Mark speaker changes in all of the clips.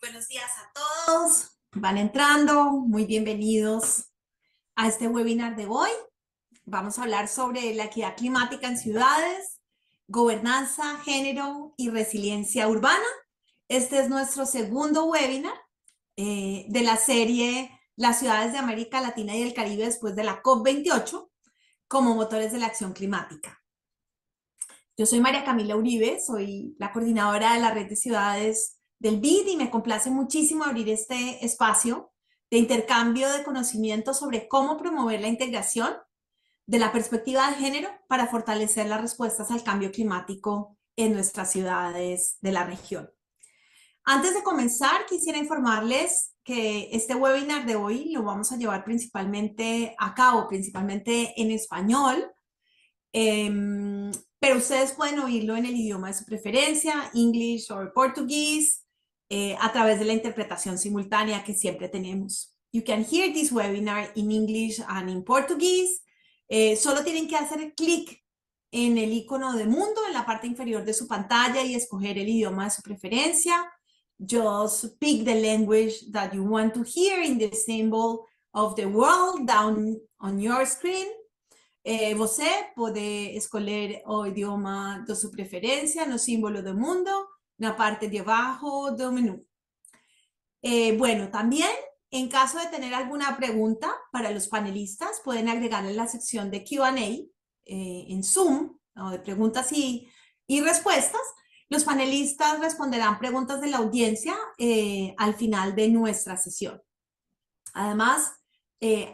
Speaker 1: buenos días a todos. Van entrando, muy bienvenidos a este webinar de hoy. Vamos a hablar sobre la equidad climática en ciudades, gobernanza, género y resiliencia urbana. Este es nuestro segundo webinar eh, de la serie Las ciudades de América Latina y el Caribe después de la COP28 como motores de la acción climática. Yo soy María Camila Uribe, soy la coordinadora de la Red de Ciudades del BID y me complace muchísimo abrir este espacio de intercambio de conocimientos sobre cómo promover la integración de la perspectiva de género para fortalecer las respuestas al cambio climático en nuestras ciudades de la región. Antes de comenzar, quisiera informarles que este webinar de hoy lo vamos a llevar principalmente a cabo, principalmente en español, em, pero ustedes pueden oírlo en el idioma de su preferencia, English o portugués, eh, a través de la interpretación simultánea que siempre tenemos. You can hear this webinar in English and in Portuguese. Eh, solo tienen que hacer clic en el icono de mundo en la parte inferior de su pantalla y escoger el idioma de su preferencia. Just pick the language that you want to hear in the symbol of the world down on your screen. Eh, você pode escolher o idioma de su preferencia, no símbolo de mundo la parte de abajo del menú. Eh, bueno, también en caso de tener alguna pregunta para los panelistas, pueden agregarla en la sección de Q&A eh, en Zoom, o de preguntas y, y, respuestas. Los panelistas responderán preguntas de la audiencia eh, al final de nuestra sesión. Además,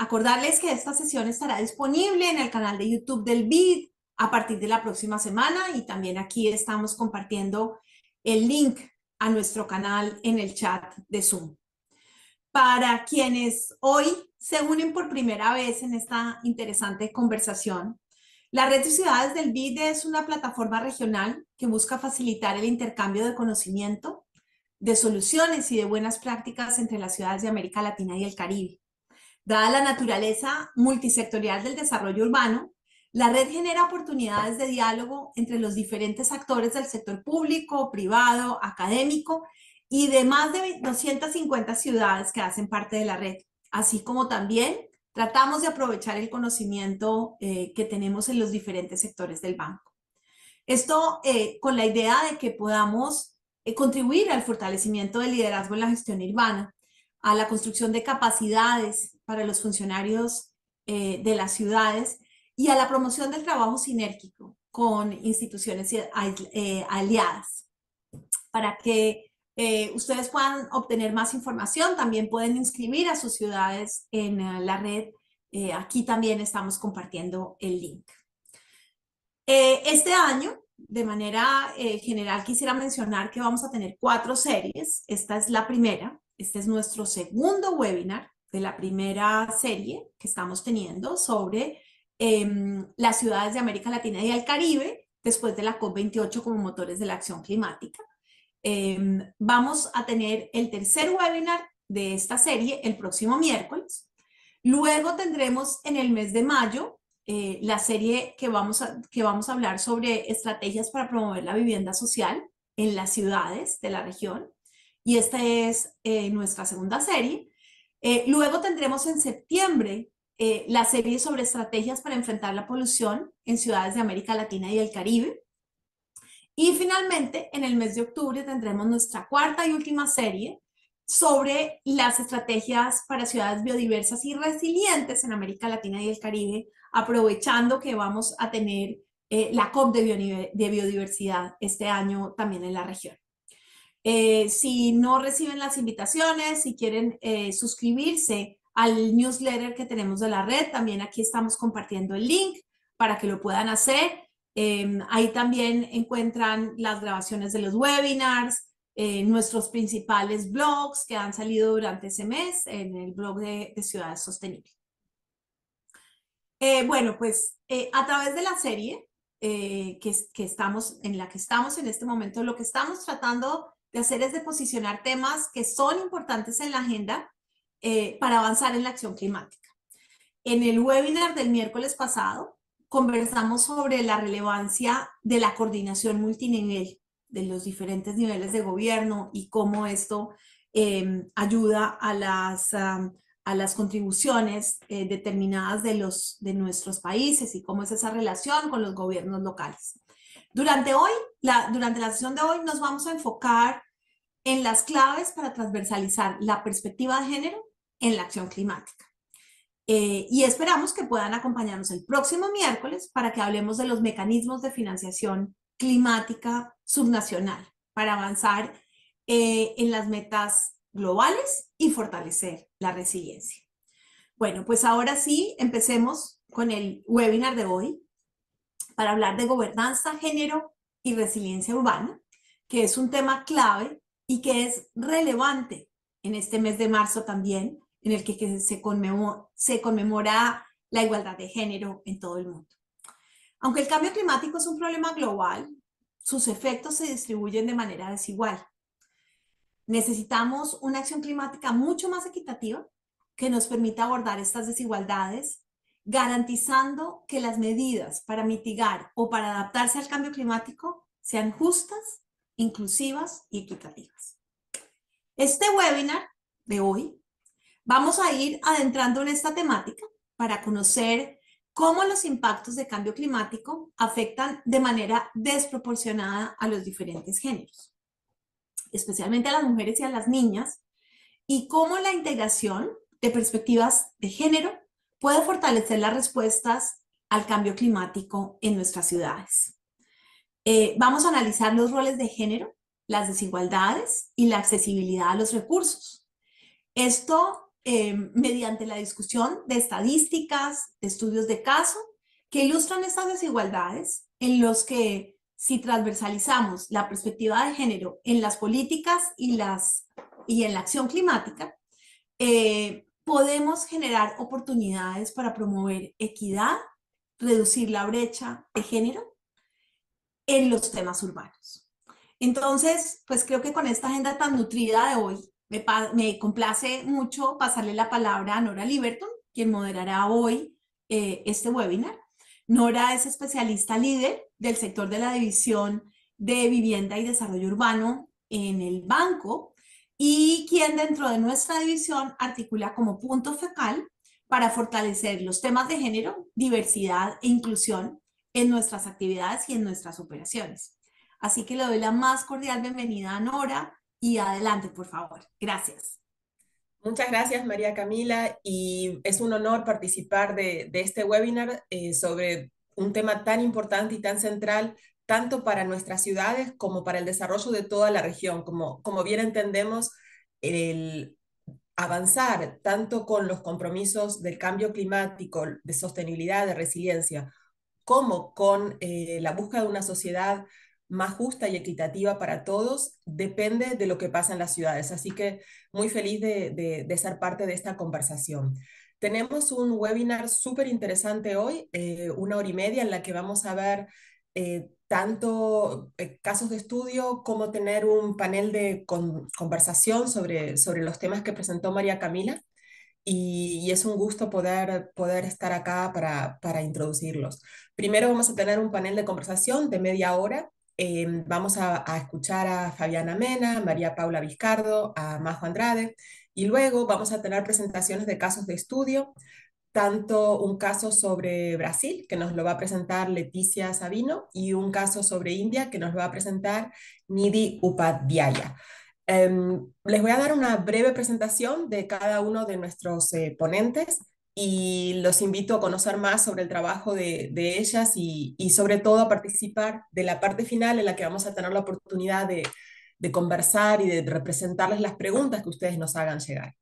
Speaker 1: acordarles que esta sesión estará disponible en el canal de YouTube del BID a partir de la próxima semana y también aquí estamos compartiendo el link a nuestro canal en el chat de Zoom. Para quienes hoy se unen por primera vez en esta interesante conversación, la Red de Ciudades del BIDE es una plataforma regional que busca facilitar el intercambio de conocimiento, de soluciones y de buenas prácticas entre las ciudades de América Latina y el Caribe. Dada la naturaleza multisectorial del desarrollo urbano, la red genera oportunidades de diálogo entre los diferentes actores del sector público, privado, académico y de más de 250 ciudades que hacen parte de la red, así como también tratamos de aprovechar el conocimiento eh, que tenemos en los diferentes sectores del banco. Esto eh, con la idea de que podamos eh, contribuir al fortalecimiento del liderazgo en la gestión urbana, a la construcción de capacidades para los funcionarios de las ciudades y a la promoción del trabajo sinérgico con instituciones eh, aliadas. Para que eh, ustedes puedan obtener más información, también pueden inscribir a sus ciudades en eh, la red. aquí también estamos compartiendo el link. este año, de manera general, quisiera mencionar que vamos a tener cuatro series. Esta es la primera. Este es nuestro segundo webinar de la primera serie que estamos teniendo sobre eh, las ciudades de América Latina y el Caribe después de la COP28 como motores de la acción climática. Em, vamos a tener el tercer webinar de esta serie el próximo miércoles. Luego tendremos en el mes de mayo eh, la serie que vamos, a, que vamos a hablar sobre estrategias para promover la vivienda social en las ciudades de la región. Y esta es eh, nuestra segunda serie. Eh, luego tendremos en septiembre eh, la serie sobre estrategias para enfrentar la polución en ciudades de América Latina y el Caribe. Y finalmente, en el mes de octubre tendremos nuestra cuarta y última serie sobre las estrategias para ciudades biodiversas y resilientes en América Latina y el Caribe, aprovechando que vamos a tener eh, la COP de, biodiversidad este año también en la región. Eh, si no reciben las invitaciones, si quieren suscribirse al newsletter que tenemos de la red. También aquí estamos compartiendo el link para que lo puedan hacer. Em, ahí también encuentran las grabaciones de los webinars, eh, nuestros principales blogs que han salido durante ese mes en el blog de, Ciudad Ciudades Sostenibles. Eh, bueno, pues eh, a través de la serie que, que estamos, en la que estamos en este momento, lo que estamos tratando de hacer es de posicionar temas que son importantes en la agenda, eh, para avanzar en la acción climática. En el webinar del miércoles pasado conversamos sobre la relevancia de la coordinación multinivel de los diferentes niveles de gobierno y cómo esto em, ayuda a las, a las contribuciones eh, determinadas de, los, de nuestros países y cómo es esa relación con los gobiernos locales. Durante hoy, la, durante la sesión de hoy, nos vamos a enfocar en las claves para transversalizar la perspectiva de género en la acción climática. Eh, y esperamos que puedan acompañarnos el próximo miércoles para que hablemos de los mecanismos de financiación climática subnacional para avanzar eh, en las metas globales y fortalecer la resiliencia. Bueno, pues ahora sí, empecemos con el webinar de hoy para hablar de gobernanza, género y resiliencia urbana, que es un tema clave y que es relevante en este mes de marzo también, en el que se conmemora, la igualdad de género en todo el mundo. Aunque el cambio climático es un problema global, sus efectos se distribuyen de manera desigual. Necesitamos una acción climática mucho más equitativa que nos permita abordar estas desigualdades, garantizando que las medidas para mitigar o para adaptarse al cambio climático sean justas, inclusivas
Speaker 2: y equitativas.
Speaker 1: Este webinar de hoy Vamos a ir adentrando en esta temática para conocer cómo los impactos de cambio climático afectan de manera desproporcionada a los diferentes géneros, especialmente a las mujeres y a las niñas, y cómo la integración de perspectivas de género puede fortalecer las respuestas al cambio climático en nuestras ciudades. Eh, vamos a analizar los roles de género, las desigualdades y la accesibilidad a los recursos. Esto Em, mediante la discusión de estadísticas, de estudios de caso, que ilustran estas desigualdades en los que si transversalizamos la perspectiva de género en las políticas y, las, y en la acción climática, eh, podemos generar oportunidades para promover equidad, reducir la brecha de género en los temas urbanos. Entonces, pues creo que con esta agenda tan nutrida de hoy, me, complace mucho pasarle la palabra a Nora Liberton, quien moderará hoy eh, este webinar. Nora es especialista líder del sector de la división de vivienda y desarrollo urbano en el banco y quien dentro de nuestra división articula como punto focal para fortalecer los temas de género, diversidad e inclusión en nuestras actividades y en nuestras operaciones. Así que le doy la más cordial bienvenida a Nora, y adelante, por favor. Gracias.
Speaker 3: Muchas gracias, María Camila, y es un honor participar de, este webinar eh, sobre un tema tan importante y tan central, tanto para nuestras ciudades como para el desarrollo de toda la región. Como, como bien entendemos, el avanzar tanto con los compromisos del cambio climático, de sostenibilidad, de resiliencia, como con eh, la búsqueda de una sociedad más justa y equitativa para todos depende de lo que pasa en las ciudades. Así que muy feliz de, ser parte de esta conversación. Tenemos un webinar súper interesante hoy, eh, una hora y media, en la que vamos a ver eh, tanto eh, casos de estudio como tener un panel de conversación sobre, sobre los temas que presentó María Camila. Y, es un gusto poder, poder estar acá para, para introducirlos. Primero vamos a tener un panel de conversación de media hora Em, vamos a, escuchar a Fabiana Mena, María Paula Vizcardo, a Majo Andrade y luego vamos a tener presentaciones de casos de estudio, tanto un caso sobre Brasil, que nos lo va a presentar Leticia Sabino, y un caso sobre India, que nos lo va a presentar Nidhi Upadhyaya. Em, les voy a dar una breve presentación de cada uno de nuestros eh, ponentes y los invito a conocer más sobre el trabajo de, ellas y, sobre todo a participar de la parte final en la que vamos a tener la oportunidad de, de conversar y de representarles las preguntas que ustedes nos hagan llegar.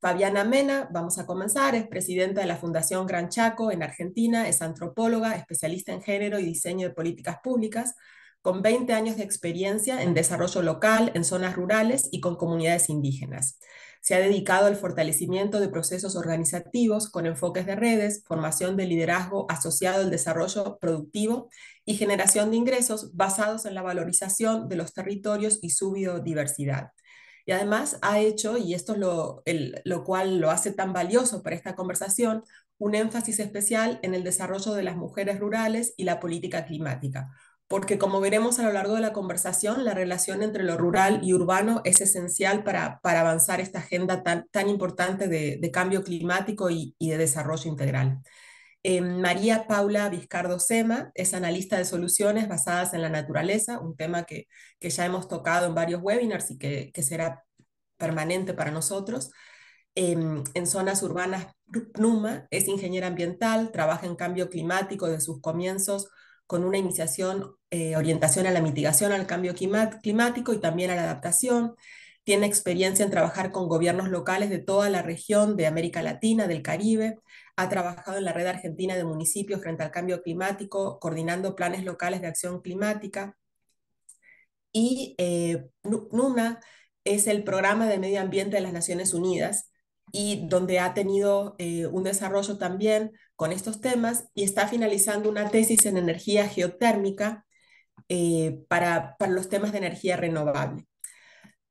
Speaker 3: Fabiana Mena, vamos a comenzar, es presidenta de la Fundación Gran Chaco en Argentina, es antropóloga, especialista en género y diseño de políticas públicas, con 20 años de experiencia en desarrollo local, en zonas rurales y con comunidades indígenas. Se ha dedicado al fortalecimiento de procesos organizativos con enfoques de redes, formación de liderazgo asociado al desarrollo productivo y generación de ingresos basados en la valorización de los territorios y su biodiversidad. Y además ha hecho, y esto es lo, lo cual lo hace tan valioso para esta conversación, un énfasis especial en el desarrollo de las mujeres rurales y la política climática, porque como veremos a lo largo de la conversación, la relación entre lo rural y urbano es esencial para, avanzar esta agenda tan, importante de, cambio climático y, de desarrollo integral. Em, María Paula Vizcardo Sema es analista de soluciones basadas en la naturaleza, un tema que, ya hemos tocado en varios webinars y que, será permanente para nosotros. Em, en zonas urbanas, Pnuma es ingeniera ambiental, trabaja en cambio climático desde sus comienzos con una iniciación, eh, orientación a la mitigación al cambio climático y también a la adaptación. Tiene experiencia en trabajar con gobiernos locales de toda la región de América Latina, del Caribe. Ha trabajado en la red argentina de municipios frente al cambio climático, coordinando planes locales de acción climática. Y eh, NUNA es el programa de medio ambiente de las Naciones Unidas y donde ha tenido eh, un desarrollo también con estos temas y está finalizando una tesis en energía geotérmica eh, para, los temas de energía renovable.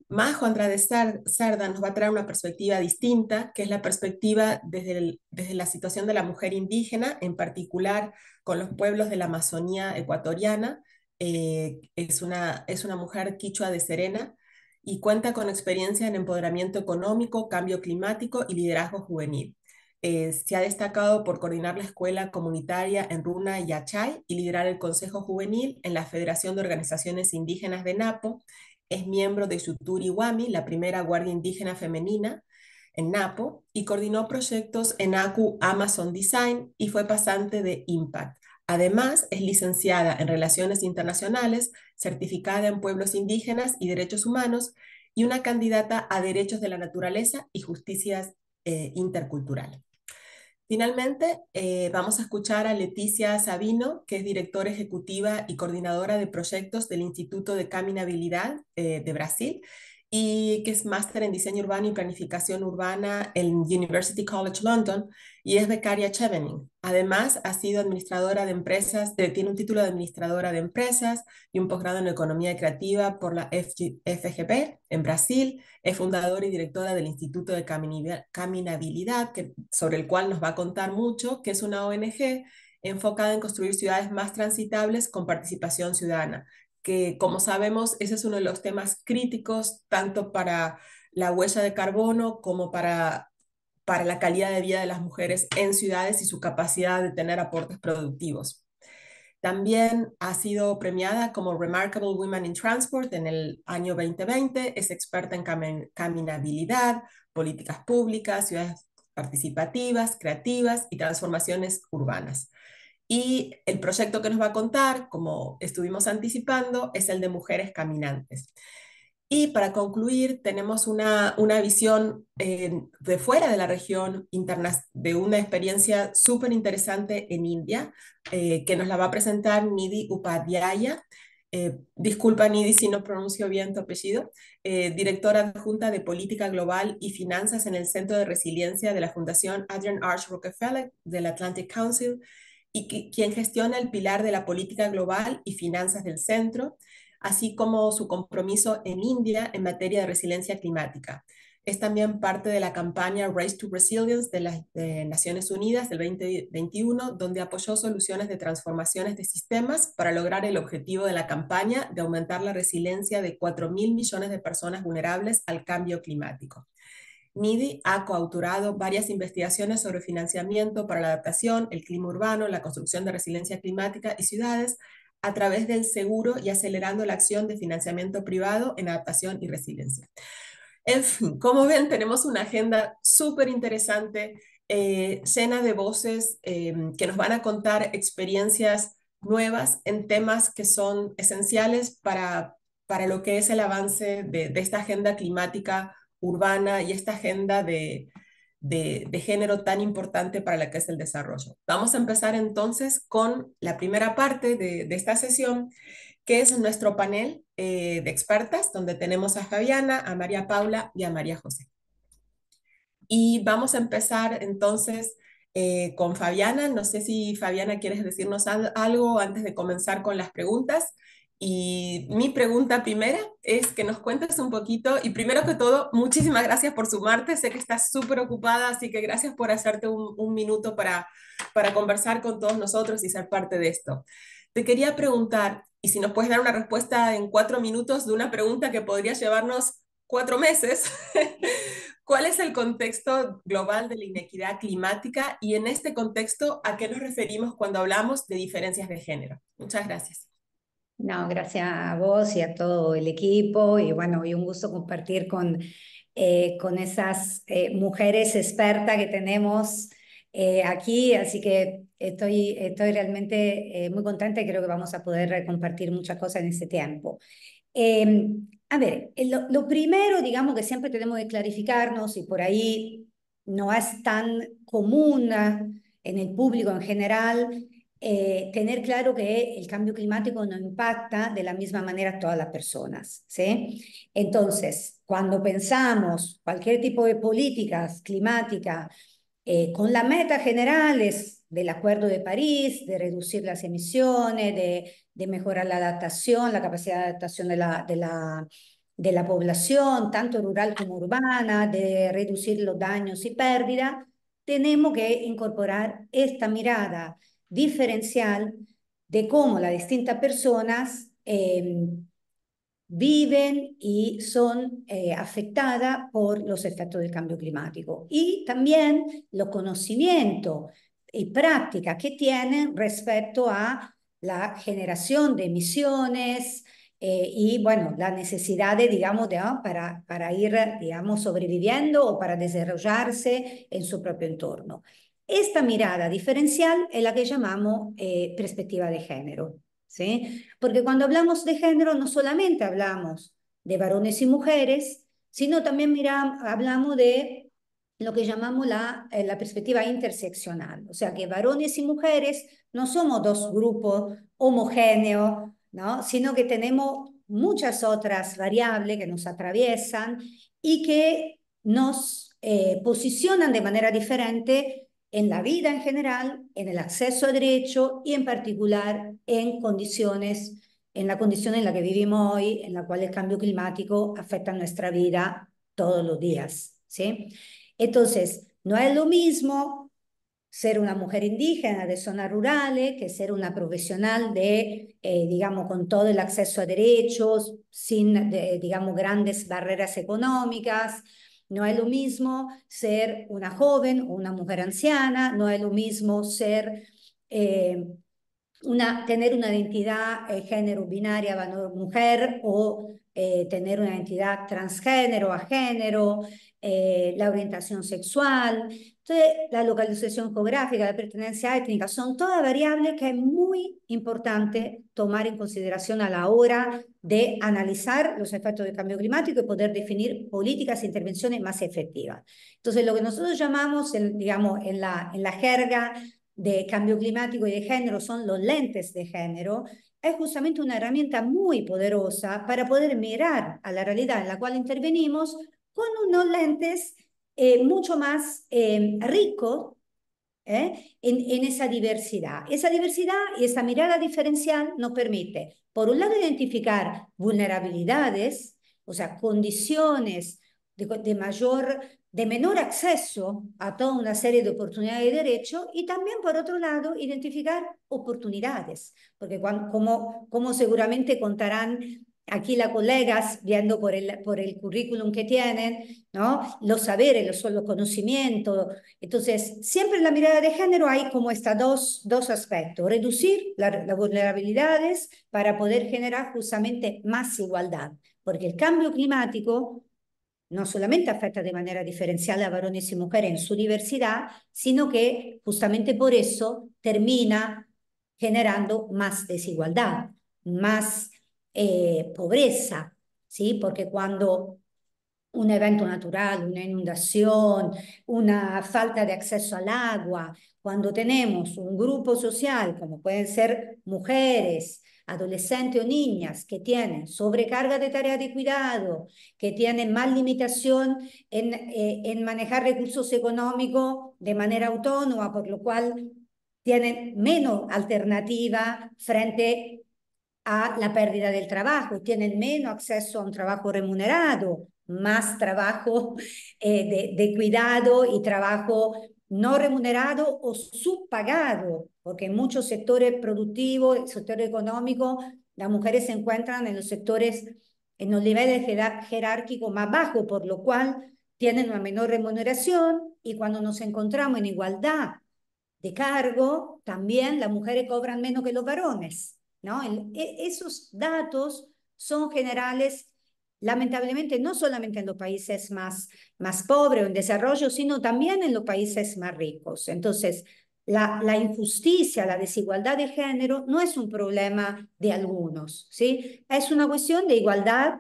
Speaker 3: Majo Andrade Sarda nos va a traer una perspectiva distinta, que es la perspectiva desde, desde la situación de la mujer indígena, en particular con los pueblos de la Amazonía ecuatoriana. Eh, es, una, es una mujer quichua de Serena y cuenta con experiencia en empoderamiento económico, cambio climático y liderazgo juvenil. Eh, se ha destacado por coordinar la escuela comunitaria en Runa y Achay y liderar el Consejo Juvenil en la Federación de Organizaciones Indígenas de Napo. Es miembro de Suturi Wami, la primera guardia indígena femenina en Napo, y coordinó proyectos en ACU Amazon Design y fue pasante de Impact. Además, es licenciada en Relaciones Internacionales, certificada en Pueblos Indígenas y Derechos Humanos y una candidata a Derechos de la Naturaleza y Justicia eh, Intercultural. Finalmente, eh, vamos a escuchar a Leticia Sabino, que es directora ejecutiva y coordinadora de proyectos del Instituto de Caminabilidad eh, de Brasil, y que es máster en diseño urbano y planificación urbana en University College London y es becaria Chevening. Además, ha sido administradora de empresas, tiene un título de administradora de empresas y un posgrado en economía creativa por la FGP en Brasil. Es fundadora y directora del Instituto de Caminabilidad, que, sobre el cual nos va a contar mucho, que es una ONG enfocada en construir ciudades más transitables con participación ciudadana que como sabemos ese es uno de los temas críticos tanto para la huella de carbono como para, para la calidad de vida de las mujeres en ciudades y su capacidad de tener aportes productivos. También ha sido premiada como Remarkable Women in Transport en el año 2020. Es experta en caminabilidad, políticas públicas, ciudades participativas, creativas y transformaciones urbanas. Y el proyecto que nos va a contar, como estuvimos anticipando, es el de mujeres caminantes. Y para concluir, tenemos una, una visión eh, de fuera de la región, interna de una experiencia súper interesante en India, eh, que nos la va a presentar Nidhi Upadhyaya. Eh, disculpa Nidhi si no pronuncio bien tu apellido, directora adjunta de Política Global y Finanzas en el Centro de Resiliencia de la Fundación Adrian Arch Rockefeller del Atlantic Council y quien gestiona el pilar de la política global y finanzas del centro, así como su compromiso en India en materia de resiliencia climática. Es también parte de la campaña Race to Resilience de las Naciones Unidas del 2021, donde apoyó soluciones de transformaciones de sistemas para lograr el objetivo de la campaña de aumentar la resiliencia de 4.000 millones de personas vulnerables al cambio climático. MIDI ha coautorado varias investigaciones sobre financiamiento para la adaptación, el clima urbano, la construcción de resiliencia climática y ciudades a través del seguro y acelerando la acción de financiamiento privado en adaptación y resiliencia. En fin, como ven, tenemos una agenda súper interesante, eh, llena de voces eh, que nos van a contar experiencias nuevas en temas que son esenciales para, lo que es el avance de, de esta agenda climática urbana y esta agenda de, género tan importante para la que es el desarrollo. Vamos a empezar entonces con la primera parte de, esta sesión, que es nuestro panel eh, de expertas, donde tenemos a Fabiana, a María Paula y a María José. Y vamos a empezar entonces eh, con Fabiana. No sé si Fabiana quieres decirnos algo antes de comenzar con las preguntas. Y mi pregunta primera es que nos cuentes un poquito, y primero que todo, muchísimas gracias por sumarte, sé que estás súper ocupada, así que gracias por hacerte un, minuto para, para conversar con todos nosotros y ser parte de esto. Te quería preguntar, y si nos puedes dar una respuesta en cuatro minutos de una pregunta que podría llevarnos cuatro meses, ¿cuál es el contexto global de la inequidad climática y en este contexto a qué nos referimos cuando hablamos de diferencias de género? Muchas gracias.
Speaker 2: No, gracias a vos y a todo el equipo y bueno, y un gusto compartir con, eh, con esas eh, mujeres expertas que tenemos eh, aquí, así que estoy, estoy realmente muy contenta y creo que vamos a poder compartir muchas cosas en este tiempo. Em, a ver, lo, lo primero, digamos que siempre tenemos que clarificarnos y por ahí no es tan común en el público en general eh, tener claro que el cambio climático no impacta de la misma manera a todas las personas. ¿sí? Entonces, cuando pensamos cualquier tipo de políticas climáticas eh, con las metas generales del Acuerdo de París, de reducir las emisiones, de, mejorar la adaptación, la capacidad de adaptación de la población, tanto rural como urbana, de reducir los daños y pérdidas, tenemos que incorporar esta mirada diferencial de cómo las distintas personas em, viven y son eh, afectadas por los efectos del cambio climático y también los conocimientos y prácticas que tienen respecto a la generación de emisiones eh, y bueno, necesidad necesidades, digamos, de, ah, para, para ir, digamos, sobreviviendo o para desarrollarse en su propio entorno esta mirada diferencial es la que llamamos eh, perspectiva de género. ¿sí? Porque cuando hablamos de género no solamente hablamos de varones y mujeres, sino también hablamos de lo que llamamos la, eh, la perspectiva interseccional. O sea que varones y mujeres no somos dos grupos homogéneos, ¿no? sino que tenemos muchas otras variables que nos atraviesan y que nos eh, posicionan de manera diferente en la vida en general, en el acceso a derecho y en particular en condiciones, en la condición en la que vivimos hoy, en la cual el cambio climático afecta nuestra vida todos los días. ¿sí? Entonces, no es lo mismo ser una mujer indígena de zonas rurales que ser una profesional de, eh, digamos, con todo el acceso a derechos, sin, digamos, grandes barreras económicas, no es lo mismo ser una joven o una mujer anciana, no es lo mismo ser eh, una, tener una identidad eh, género binaria, mujer, o eh, tener una identidad transgénero, a género, eh, la orientación sexual, entonces, la localización geográfica, la pertenencia étnica, son todas variables que es muy importante tomar en consideración a la hora de analizar los efectos del cambio climático y poder definir políticas e intervenciones más efectivas. Entonces, lo que nosotros llamamos, digamos, en la, en la jerga de cambio climático y de género son los lentes de género, es justamente una herramienta muy poderosa para poder mirar a la realidad en la cual intervenimos con unos lentes eh, mucho más ricos em, rico ¿eh? En, esa diversidad. Esa diversidad y esa mirada diferencial nos permite, por un lado, identificar vulnerabilidades, o sea, condiciones de, mayor de menor acceso a toda una serie de oportunidades y derechos y también, por otro lado, identificar oportunidades, porque como, como seguramente contarán aquí las colegas, viendo por el, por el currículum que tienen, ¿no? los saberes, los, los conocimientos. Entonces, siempre en la mirada de género hay como estos dos, dos aspectos, reducir las vulnerabilidades para poder generar justamente más igualdad, porque el cambio climático no solamente afecta de manera diferencial a varones y mujeres en su diversidad, sino que justamente por eso termina generando más desigualdad, más eh, pobreza, ¿sí? Porque cuando un evento natural, una inundación, una falta de acceso al agua, cuando tenemos un grupo social, como pueden ser mujeres, adolescentes o niñas que tienen sobrecarga de tarea de cuidado, que tienen más limitación en, eh, en manejar recursos económicos de manera autónoma, por lo cual tienen menos alternativa frente a la pérdida del trabajo, tienen menos acceso a un trabajo remunerado, más trabajo eh, de, cuidado y trabajo no remunerado o subpagado, porque en muchos sectores productivos, sector económico, las mujeres se encuentran en los sectores, en los niveles jerárquicos más bajos, por lo cual tienen una menor remuneración y cuando nos encontramos en igualdad de cargo, también las mujeres cobran menos que los varones. ¿no? E, esos datos son generales, lamentablemente, no solamente en los países más, más pobres o en desarrollo, sino también en los países más ricos. Entonces, la, la, injusticia, la desigualdad de género no es un problema de algunos, ¿sí? Es una cuestión de igualdad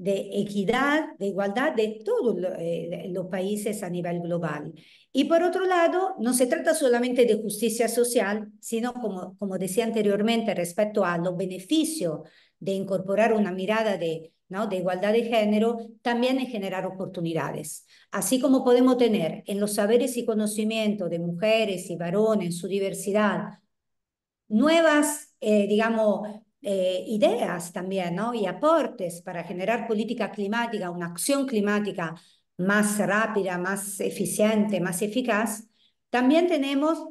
Speaker 2: de equidad, de igualdad de todos eh, los países a nivel global. Y por otro lado, no se trata solamente de justicia social, sino, como, como decía anteriormente, respecto a los beneficios de incorporar una mirada de, ¿no? de igualdad de género, también en generar oportunidades. Así como podemos tener en los saberes y conocimientos de mujeres y varones, su diversidad, nuevas, eh, digamos, eh, ideas también ¿no? y aportes para generar política climática, una acción climática más rápida, más eficiente, más eficaz, también tenemos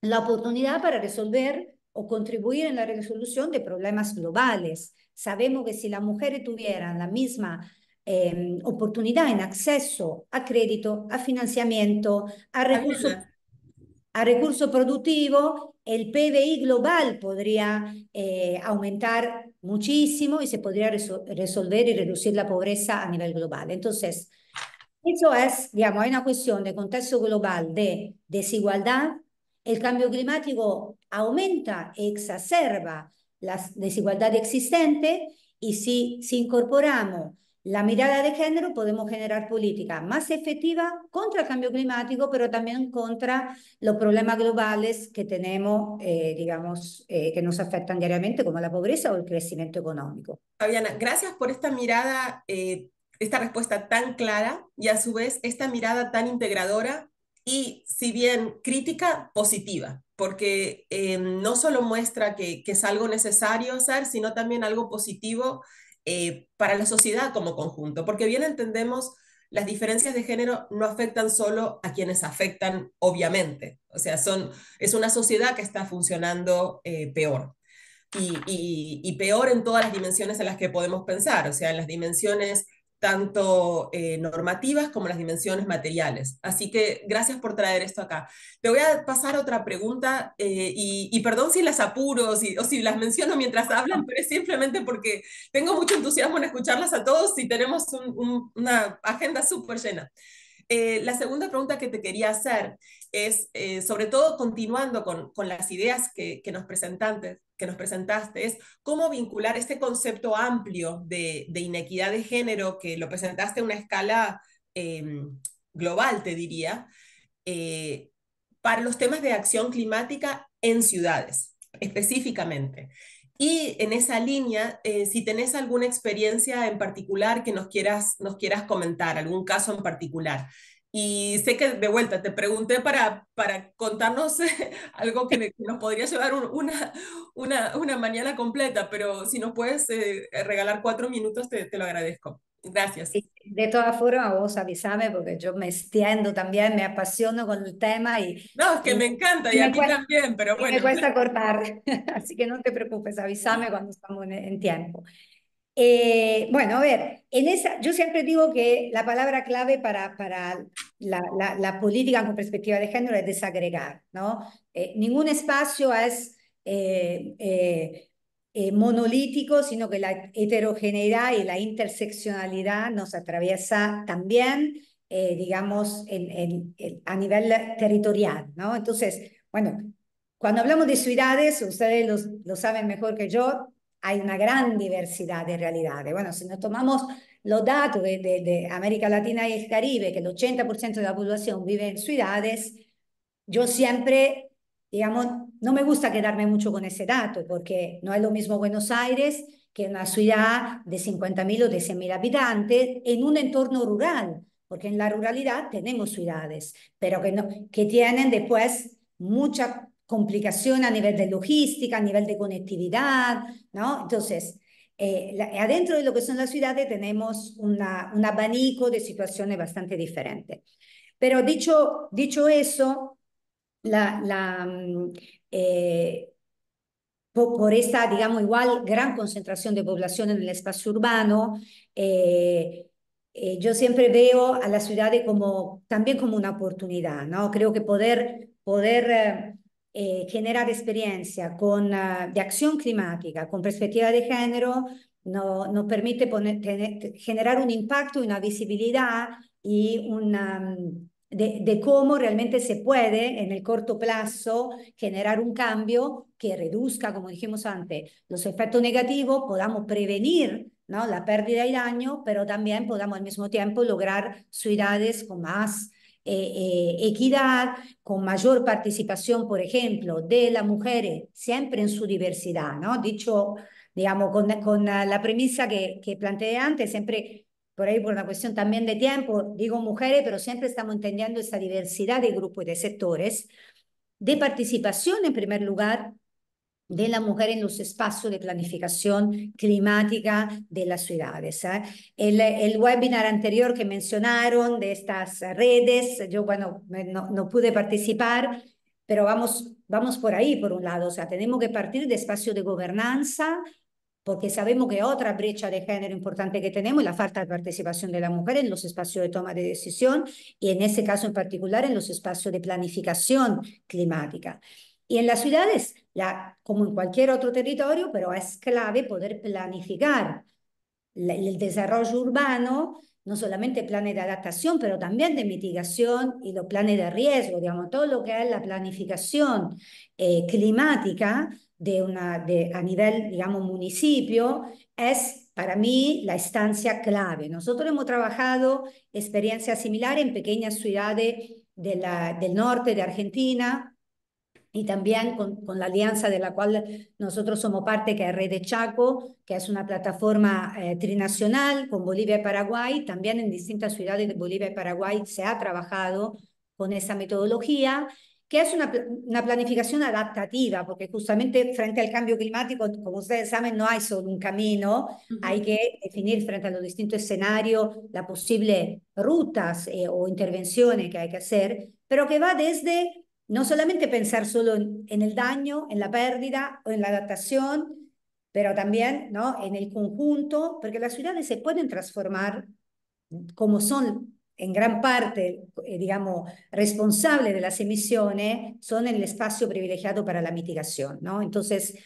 Speaker 2: la oportunidad para resolver o contribuir en la resolución de problemas globales. Sabemos que si las mujeres tuvieran la misma em, oportunidad en acceso a crédito, a financiamiento, a recursos, a recurso productivo, el PBI global podría eh, aumentar muchísimo y se podría resolver y reducir la pobreza a nivel global. Entonces, eso es, digamos, hay una cuestión de contexto global de desigualdad. El cambio climático aumenta y exacerba la desigualdad existente y si, si incorporamos la mirada de género podemos generar políticas más efectivas contra el cambio climático, pero también contra los problemas globales que tenemos, eh, digamos, eh, que nos afectan diariamente, como la pobreza o el crecimiento económico.
Speaker 3: Fabiana, gracias por esta mirada, eh, esta respuesta tan clara y a su vez esta mirada tan integradora y, si bien crítica, positiva porque no solo muestra que, que es algo necesario hacer, sino también algo positivo eh, para la sociedad como conjunto, porque bien entendemos, las diferencias de género no afectan solo a quienes afectan, obviamente, o sea, son, es una sociedad que está funcionando eh, peor. Y, y, peor en todas las dimensiones en las que podemos pensar, o sea, en las dimensiones tanto eh, normativas como las dimensiones materiales. Así que gracias por traer esto acá. Te voy a pasar otra pregunta eh, y, perdón si las apuro o si las menciono mientras hablan, pero es simplemente porque tengo mucho entusiasmo en escucharlas a todos y tenemos una agenda súper llena. Eh, la segunda pregunta que te quería hacer es, sobre todo continuando con, las ideas que, que nos presentaste, que nos presentaste es cómo vincular este concepto amplio de, inequidad de género, que lo presentaste a una escala em, global, te diría, eh, para los temas de acción climática en ciudades, específicamente. Y en esa línea, eh, si tenés alguna experiencia en particular que nos quieras, nos quieras comentar, algún caso en particular. Y sé que de vuelta te pregunté para, para contarnos algo que, nos podría llevar una, una, una mañana completa, pero si nos puedes eh, regalar cuatro minutos, te, te lo agradezco.
Speaker 2: Gracias. De todas formas, vos avísame, porque yo me extiendo también, me apasiono con el tema y... No, es que me
Speaker 3: encanta y, a mí también,
Speaker 2: pero bueno. Me cuesta cortar, así que no te preocupes, avísame cuando estamos en tiempo. Eh, bueno, a ver, en esa, yo siempre digo que la palabra clave para, para la, la, política con perspectiva de género es desagregar, ¿no? Eh, ningún espacio es eh, monolítico, sino que la heterogeneidad y la interseccionalidad nos atraviesa también, digamos, en, a nivel territorial, ¿no? Entonces, bueno, cuando hablamos de ciudades, ustedes lo saben mejor que yo, hay una gran diversidad de realidades. Bueno, si nos tomamos los datos de, América Latina y el Caribe, que el 80% de la población vive en ciudades, yo siempre, digamos, no me gusta quedarme mucho con ese dato, porque no es lo mismo Buenos Aires que una ciudad de 50.000 o de 100.000 habitantes en un entorno rural, porque en la ruralidad tenemos ciudades, pero que, no, que tienen después mucha complicación a nivel de logística, a nivel de conectividad, ¿no? Entonces, eh, adentro de lo que son las ciudades tenemos una, un abanico de situaciones bastante diferentes. Pero dicho, dicho eso, la, la, mm, eh, por, esta, digamos, igual gran concentración de población en el espacio urbano, eh, yo siempre veo a las ciudades como, también como una oportunidad, ¿no? Creo que poder, poder eh, generar experiencia con, de acción climática con perspectiva de género nos permite generar un impacto, una visibilidad y una, de, de, cómo realmente se puede en el corto plazo generar un cambio que reduzca, como dijimos antes, los efectos negativos, podamos prevenir ¿no? la pérdida y daño, pero también podamos al mismo tiempo lograr ciudades con más eh, eh, equidad, con mayor participación, por ejemplo, de las mujeres, siempre en su diversidad, ¿no? Dicho, digamos, con, la premisa que, que planteé antes, siempre por ahí por una cuestión también de tiempo, digo mujeres, pero siempre estamos entendiendo esta diversidad de grupos y de sectores, de participación en primer lugar de la mujer en los espacios de planificación climática de las ciudades. ¿eh? El, webinar anterior que mencionaron de estas redes, yo, bueno, no, pude participar, pero vamos, vamos por ahí, por un lado. O sea, tenemos que partir de espacios de gobernanza, porque sabemos que otra brecha de género importante que tenemos es la falta de participación de la mujer en los espacios de toma de decisión y en ese caso en particular en los espacios de planificación climática. Y en las ciudades, la, como en cualquier otro territorio, pero es clave poder planificar el desarrollo urbano, no solamente planes de adaptación, pero también de mitigación y los planes de riesgo, digamos, todo lo que es la planificación eh, climática de una, de, a nivel, digamos, municipio, es para mí la estancia clave. Nosotros hemos trabajado experiencias similares en pequeñas ciudades de la, del norte de Argentina, y también con, la alianza de la cual nosotros somos parte, que es Red de Chaco, que es una plataforma eh, trinacional con Bolivia y Paraguay. También en distintas ciudades de Bolivia y Paraguay se ha trabajado con esa metodología, que es una, una planificación adaptativa, porque justamente frente al cambio climático, como ustedes saben, no hay solo un camino, hay que definir frente a los distintos escenarios las posibles rutas eh, o intervenciones que hay que hacer, pero que va desde no solamente pensar solo en, el daño, en la pérdida o en la adaptación, pero también ¿no? en el conjunto, porque las ciudades se pueden transformar como son en gran parte, eh, digamos, responsables de las emisiones, son el espacio privilegiado para la mitigación. ¿no? Entonces,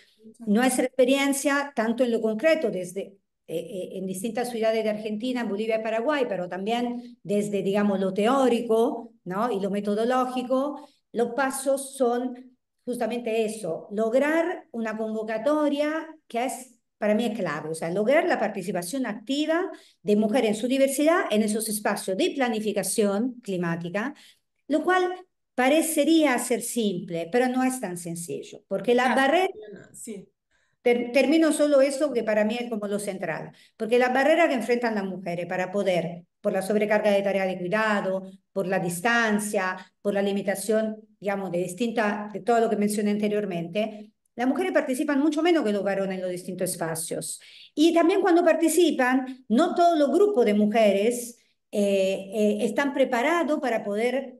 Speaker 2: nuestra experiencia, tanto en lo concreto, desde eh, eh, en distintas ciudades de Argentina, Bolivia y Paraguay, pero también desde, digamos, lo teórico ¿no? y lo metodológico, los pasos son justamente eso, lograr una convocatoria que es para mí es clave, o sea, lograr la participación activa de mujeres en su diversidad en esos espacios de planificación climática, lo cual parecería ser simple, pero no es tan sencillo, porque la Sí. termino solo eso, que para mí es como lo central, porque la barrera que enfrentan las mujeres para poder por la sobrecarga de tarea de cuidado, por la distancia, por la limitación, digamos, de distinta, de todo lo que mencioné anteriormente, las mujeres participan mucho menos que los varones en los distintos espacios. Y también cuando participan, no todos los grupos de mujeres eh, eh, están preparados para poder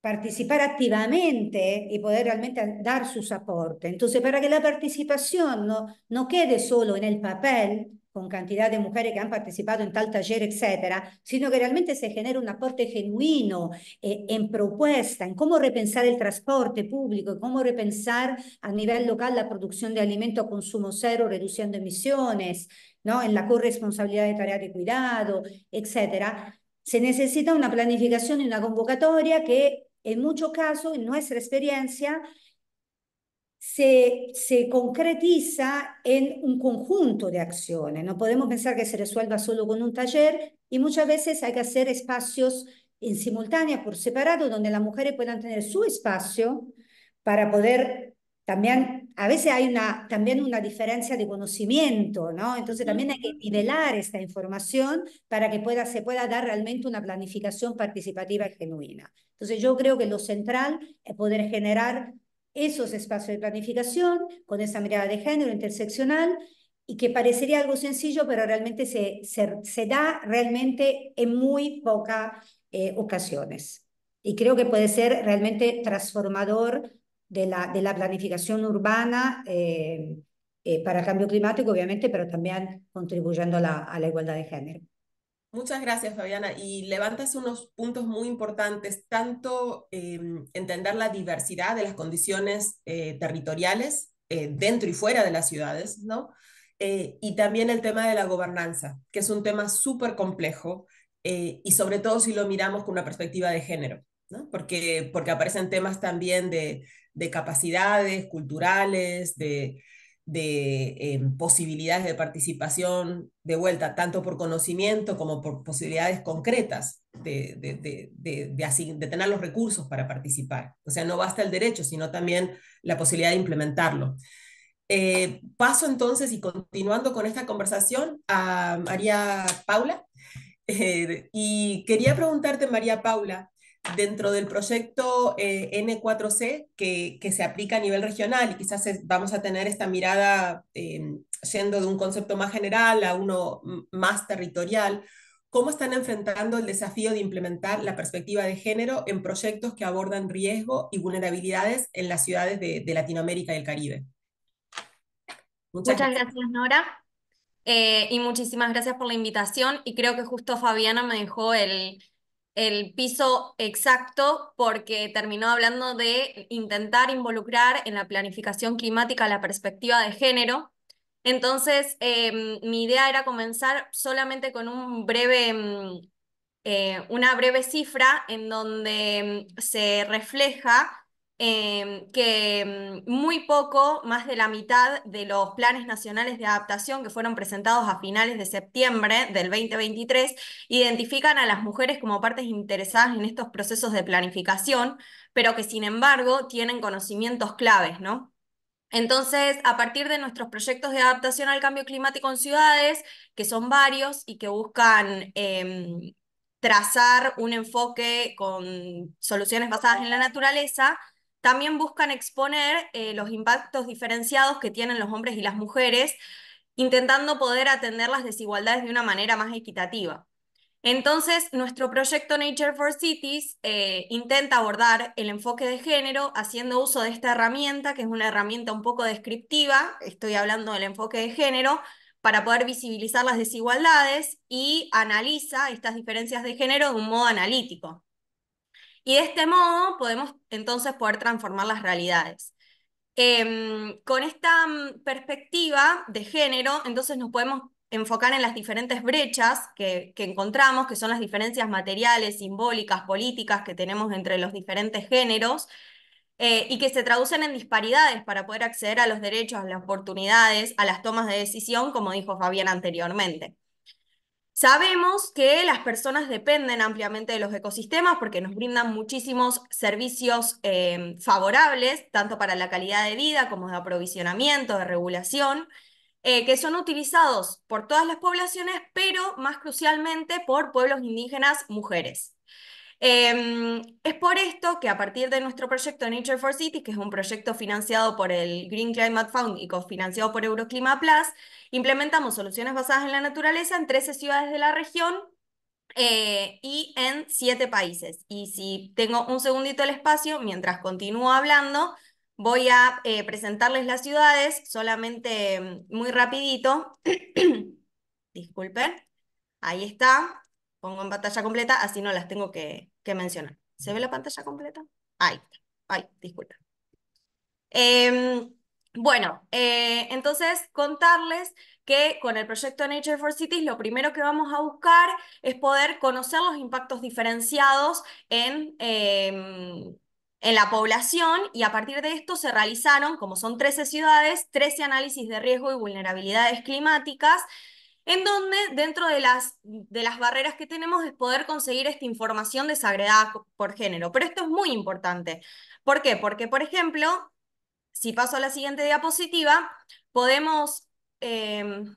Speaker 2: participar activamente y poder realmente dar sus aportes. Entonces, para que la participación no, no quede solo en el papel, con cantidad de mujeres que han participado en tal taller, etcétera, sino que realmente se genera un aporte genuino eh, en propuesta, en cómo repensar el transporte público, cómo repensar a nivel local la producción de alimento a consumo cero, reduciendo emisiones, ¿no? en la corresponsabilidad de tarea de cuidado, etcétera. Se necesita una planificación y una convocatoria que en muchos casos, en nuestra experiencia, se, concretiza en un conjunto de acciones. No podemos pensar que se resuelva solo con un taller y muchas veces hay que hacer espacios en simultánea, por separado, donde las mujeres puedan tener su espacio para poder también, a veces hay una, también una diferencia de conocimiento, ¿no? Entonces también hay que nivelar esta información para que pueda, se pueda dar realmente una planificación participativa y genuina. Entonces yo creo que lo central es poder generar esos espacios de planificación con esa mirada de género interseccional y que parecería algo sencillo, pero realmente se, se, da realmente en muy pocas eh, ocasiones. Y creo que puede ser realmente transformador de la, de la planificación urbana eh, eh, para el cambio climático, obviamente, pero también contribuyendo a la igualdad de género.
Speaker 3: Muchas gracias, Fabiana. Y levantas unos puntos muy importantes, tanto em, entender la diversidad de las condiciones eh, territoriales eh, dentro y fuera de las ciudades, ¿no? Eh, y también el tema de la gobernanza, que es un tema súper complejo y sobre todo si lo miramos con una perspectiva de género, ¿no? Porque, porque aparecen temas también de capacidades culturales, de, de em, posibilidades de participación de vuelta, tanto por conocimiento como por posibilidades concretas de, de, de, tener los recursos para participar. O sea, no basta el derecho, sino también la posibilidad de implementarlo. Eh, paso entonces y continuando con esta conversación a María Paula. Eh, y quería preguntarte, María Paula, dentro del proyecto eh, N4C que, que, se aplica a nivel regional y quizás vamos a tener esta mirada eh, yendo de un concepto más general a uno más territorial, ¿cómo están enfrentando el desafío de implementar la perspectiva de género en proyectos que abordan riesgo y vulnerabilidades en las ciudades de, Latinoamérica y el Caribe?
Speaker 4: Muchas, gracias. Nora. Eh, y muchísimas gracias por la invitación y creo que justo Fabiana me dejó el, el piso exacto porque terminó hablando de intentar involucrar en la planificación climática la perspectiva de género. Entonces, em, mi idea era comenzar solamente con un breve, em, eh, una breve cifra en donde em, se refleja Em, que mm, muy poco, más de la mitad de los planes nacionales de adaptación que fueron presentados a finales de septiembre del 2023 identifican a las mujeres como partes interesadas en estos procesos de planificación, pero que sin embargo tienen conocimientos claves, ¿no? Entonces, a partir de nuestros proyectos de adaptación al cambio climático en ciudades, que son varios y que buscan em, trazar un enfoque con soluciones basadas en la naturaleza, también buscan exponer eh, los impactos diferenciados que tienen los hombres y las mujeres, intentando poder atender las desigualdades de una manera más equitativa. Entonces, nuestro proyecto Nature for Cities eh, intenta abordar el enfoque de género haciendo uso de esta herramienta, que es una herramienta un poco descriptiva, estoy hablando del enfoque de género, para poder visibilizar las desigualdades y analiza estas diferencias de género de un modo analítico. Y de este modo podemos entonces poder transformar las realidades. Em, con esta mm, perspectiva de género, entonces nos podemos enfocar en las diferentes brechas que, encontramos, que son las diferencias materiales, simbólicas, políticas que tenemos entre los diferentes géneros, eh, y que se traducen en disparidades para poder acceder a los derechos, a las oportunidades, a las tomas de decisión, como dijo Fabián anteriormente. Sabemos que las personas dependen ampliamente de los ecosistemas porque nos brindan muchísimos servicios eh, favorables, tanto para la calidad de vida como de aprovisionamiento, de regulación, eh, que son utilizados por todas las poblaciones, pero más crucialmente por pueblos indígenas mujeres. Em, es por esto que a partir de nuestro proyecto Nature for Cities, que es un proyecto financiado por el Green Climate Fund y cofinanciado por Euroclima Plus, implementamos soluciones basadas en la naturaleza en 13 ciudades de la región eh, y en 7 países. Y si tengo un segundito el espacio, mientras continúo hablando, voy a eh, presentarles las ciudades solamente mm, muy rapidito. Disculpen, ahí está, pongo en pantalla completa, así no las tengo que, que mencionar. ¿Se ve la pantalla completa? ay ay disculpa. Em, bueno, eh, entonces contarles que con el proyecto Nature for Cities lo primero que vamos a buscar es poder conocer los impactos diferenciados en, em, en la población y a partir de esto se realizaron, como son 13 ciudades, 13 análisis de riesgo y vulnerabilidades climáticas en donde dentro de las, de las barreras que tenemos es poder conseguir esta información desagregada por género. Pero esto es muy importante. ¿Por qué? Porque, por ejemplo, si paso a la siguiente diapositiva, podemos, em,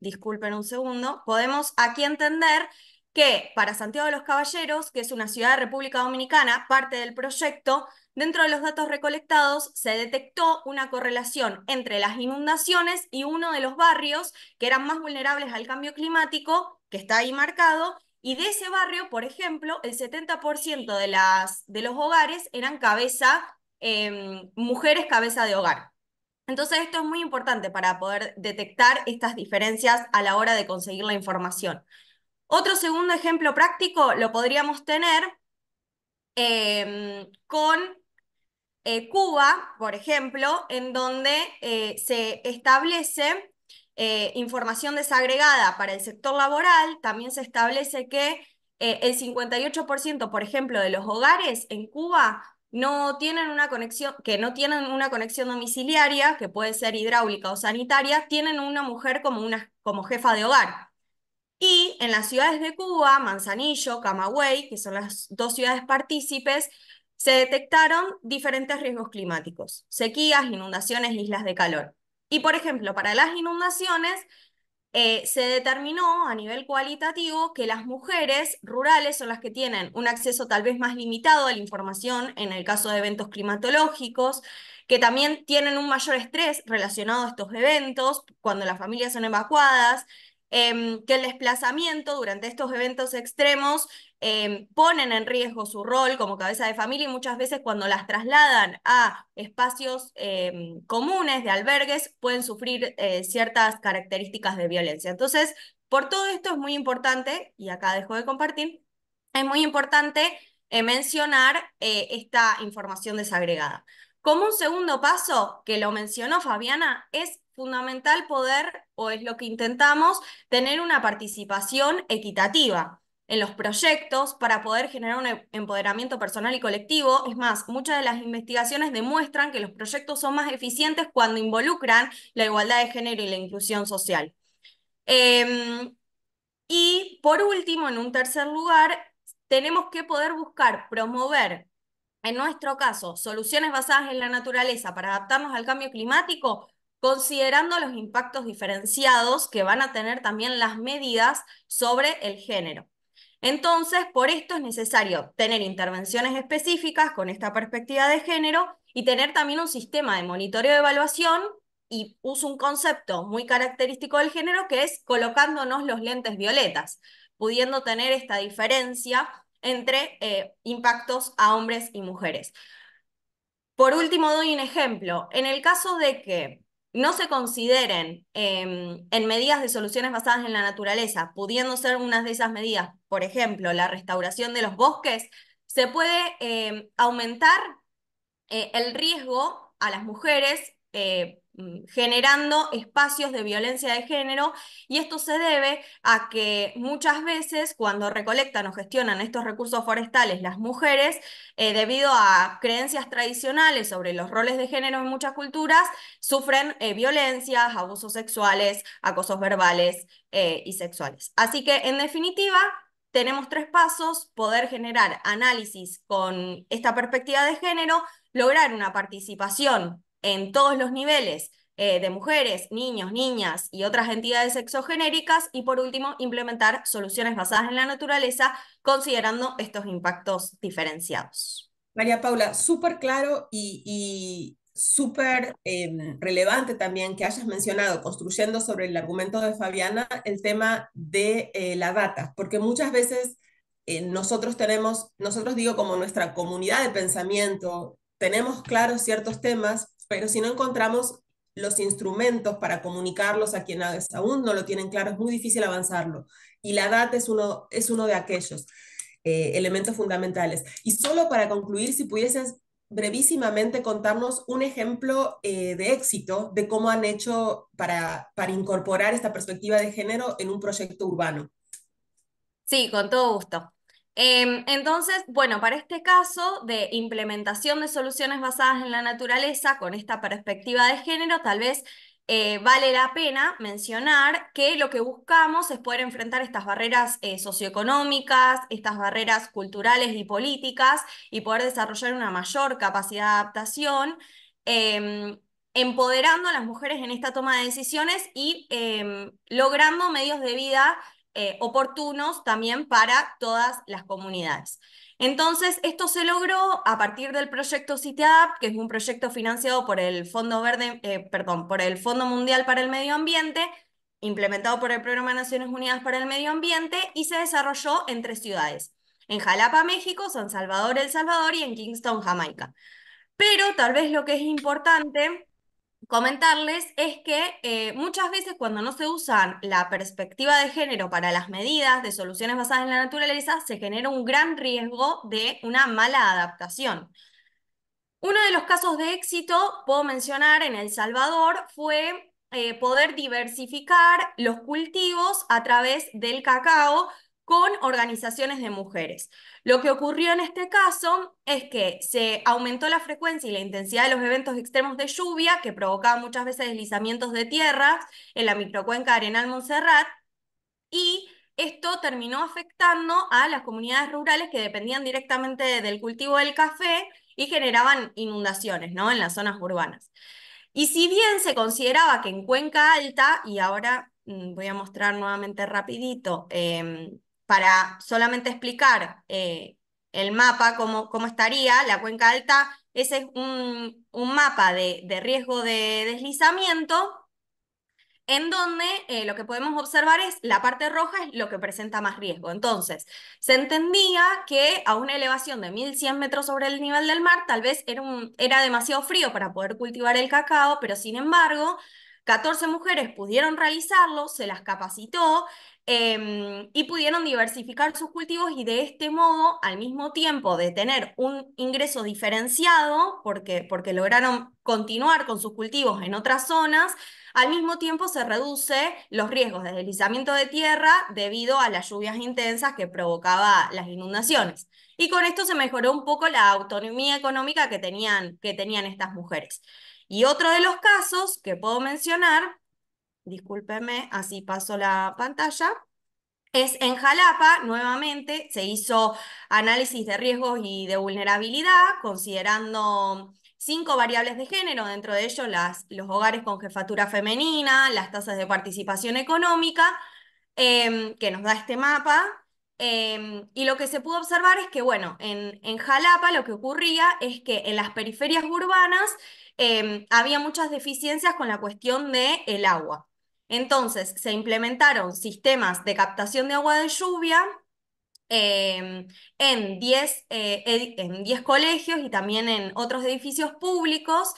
Speaker 4: disculpen un segundo, podemos aquí entender que para Santiago de los Caballeros, que es una ciudad de República Dominicana, parte del proyecto Dentro de los datos recolectados se detectó una correlación entre las inundaciones y uno de los barrios que eran más vulnerables al cambio climático, que está ahí marcado, y de ese barrio, por ejemplo, el 70% de, las, de los hogares eran cabeza, em, mujeres cabeza de hogar. Entonces, esto es muy importante para poder detectar estas diferencias a la hora de conseguir la información. Otro segundo ejemplo práctico lo podríamos tener em, con eh, Cuba, por ejemplo, en donde eh, se establece eh, información desagregada para el sector laboral, también se establece que el 58%, por ejemplo, de los hogares en Cuba no tienen una conexión, que no tienen una conexión domiciliaria, que puede ser hidráulica o sanitaria, tienen una mujer como, una, como jefa de hogar. Y en las ciudades de Cuba, Manzanillo, Camagüey, que son las dos ciudades partícipes, se detectaron diferentes riesgos climáticos, sequías, inundaciones, islas de calor. Y, por ejemplo, para las inundaciones, eh, se determinó a nivel cualitativo que las mujeres rurales son las que tienen un acceso tal vez más limitado a la información en el caso de eventos climatológicos, que también tienen un mayor estrés relacionado a estos eventos cuando las familias son evacuadas, em, que el desplazamiento durante estos eventos extremos Em, ponen en riesgo su rol como cabeza de familia y muchas veces cuando las trasladan a espacios em, comunes de albergues pueden sufrir eh, ciertas características de violencia. Entonces, por todo esto es muy importante, y acá dejo de compartir, es muy importante eh, mencionar eh, esta información desagregada. Como un segundo paso, que lo mencionó Fabiana, es fundamental poder, o es lo que intentamos, tener una participación equitativa en los proyectos para poder generar un e-, empoderamiento personal y colectivo. Es más, muchas de las investigaciones demuestran que los proyectos son más eficientes cuando involucran la igualdad de género y la inclusión social. Em, y por último, en un tercer lugar, tenemos que poder buscar promover, en nuestro caso, soluciones basadas en la naturaleza para adaptarnos al cambio climático, considerando los impactos diferenciados que van a tener también las medidas sobre el género. Entonces, por esto es necesario tener intervenciones específicas con esta perspectiva de género y tener también un sistema de monitoreo de evaluación y uso un concepto muy característico del género que es colocándonos los lentes violetas, pudiendo tener esta diferencia entre eh, impactos a hombres y mujeres. Por último, doy un ejemplo. En el caso de que no se consideren em, en medidas de soluciones basadas en la naturaleza, pudiendo ser unas de esas medidas, por ejemplo, la restauración de los bosques, se puede em, aumentar eh, el riesgo a las mujeres eh, Mm, generando espacios de violencia de género y esto se debe a que muchas veces cuando recolectan o gestionan estos recursos forestales las mujeres, eh, debido a creencias tradicionales sobre los roles de género en muchas culturas, sufren eh, violencias, abusos sexuales, acosos verbales eh, y sexuales. Así que en definitiva, tenemos tres pasos, poder generar análisis con esta perspectiva de género, lograr una participación en todos los niveles eh, de mujeres, niños, niñas y otras entidades exogenéricas. Y por último, implementar soluciones basadas en la naturaleza,
Speaker 3: considerando estos impactos diferenciados. María Paula, súper claro y, súper em, relevante también que hayas mencionado, construyendo sobre el argumento de Fabiana, el tema de eh, la data, porque muchas veces eh, nosotros tenemos, nosotros digo como nuestra comunidad de pensamiento, tenemos claros ciertos temas, pero si no encontramos los instrumentos para comunicarlos a quienes aún no lo tienen claro, es muy difícil avanzarlo. Y la edad es uno, es uno de aquellos eh, elementos fundamentales. Y solo para concluir, si pudieses brevísimamente contarnos un ejemplo eh, de éxito de cómo han hecho para, para incorporar esta perspectiva de género en un proyecto urbano.
Speaker 4: Sí, con todo gusto. Em, entonces, bueno, para este caso de implementación de soluciones basadas en la naturaleza con esta perspectiva de género, tal vez eh, vale la pena mencionar que lo que buscamos es poder enfrentar estas barreras eh, socioeconómicas, estas barreras culturales y políticas y poder desarrollar una mayor capacidad de adaptación, em, empoderando a las mujeres en esta toma de decisiones y em, logrando medios de vida eh, oportunos también para todas las comunidades. Entonces, esto se logró a partir del proyecto CityAdapt, que es un proyecto financiado por el Fondo Verde, eh, perdón, por el Fondo Mundial para el Medio Ambiente, implementado por el Programa de Naciones Unidas para el Medio Ambiente, y se desarrolló en tres ciudades, en Jalapa, México, San Salvador, El Salvador y en Kingston, Jamaica. Pero tal vez lo que es importante comentarles es que eh, muchas veces cuando no se usan la perspectiva de género para las medidas de soluciones basadas en la naturaleza, se genera un gran riesgo de una mala adaptación. Uno de los casos de éxito, puedo mencionar, en El Salvador fue eh, poder diversificar los cultivos a través del cacao, con organizaciones de mujeres. Lo que ocurrió en este caso es que se aumentó la frecuencia y la intensidad de los eventos extremos de lluvia, que provocaban muchas veces deslizamientos de tierras en la microcuenca Arenal Montserrat, y esto terminó afectando a las comunidades rurales que dependían directamente del cultivo del café y generaban inundaciones ¿no? en las zonas urbanas. Y si bien se consideraba que en Cuenca Alta, y ahora mm, voy a mostrar nuevamente rapidito, em, para solamente explicar eh, el mapa, cómo, cómo, estaría la cuenca alta, ese es un, mapa de, riesgo de deslizamiento, en donde eh, lo que podemos observar es la parte roja es lo que presenta más riesgo. Entonces, se entendía que a una elevación de 1100 metros sobre el nivel del mar, tal vez era, un, era demasiado frío para poder cultivar el cacao, pero sin embargo, 14 mujeres pudieron realizarlo, se las capacitó, Em, y pudieron diversificar sus cultivos y de este modo, al mismo tiempo de tener un ingreso diferenciado, porque, porque lograron continuar con sus cultivos en otras zonas, al mismo tiempo se reduce los riesgos de deslizamiento de tierra debido a las lluvias intensas que provocaba las inundaciones. Y con esto se mejoró un poco la autonomía económica que tenían, que tenían estas mujeres. Y otro de los casos que puedo mencionar discúlpenme, así paso la pantalla. Es en Jalapa, nuevamente, se hizo análisis de riesgos y de vulnerabilidad, considerando cinco variables de género, dentro de ellos las, los hogares con jefatura femenina, las tasas de participación económica, em, que nos da este mapa. Em, y lo que se pudo observar es que, bueno, en, en Jalapa lo que ocurría es que en las periferias urbanas em, había muchas deficiencias con la cuestión del el agua. Entonces, se implementaron sistemas de captación de agua de lluvia em, en 10 eh, colegios y también en otros edificios públicos.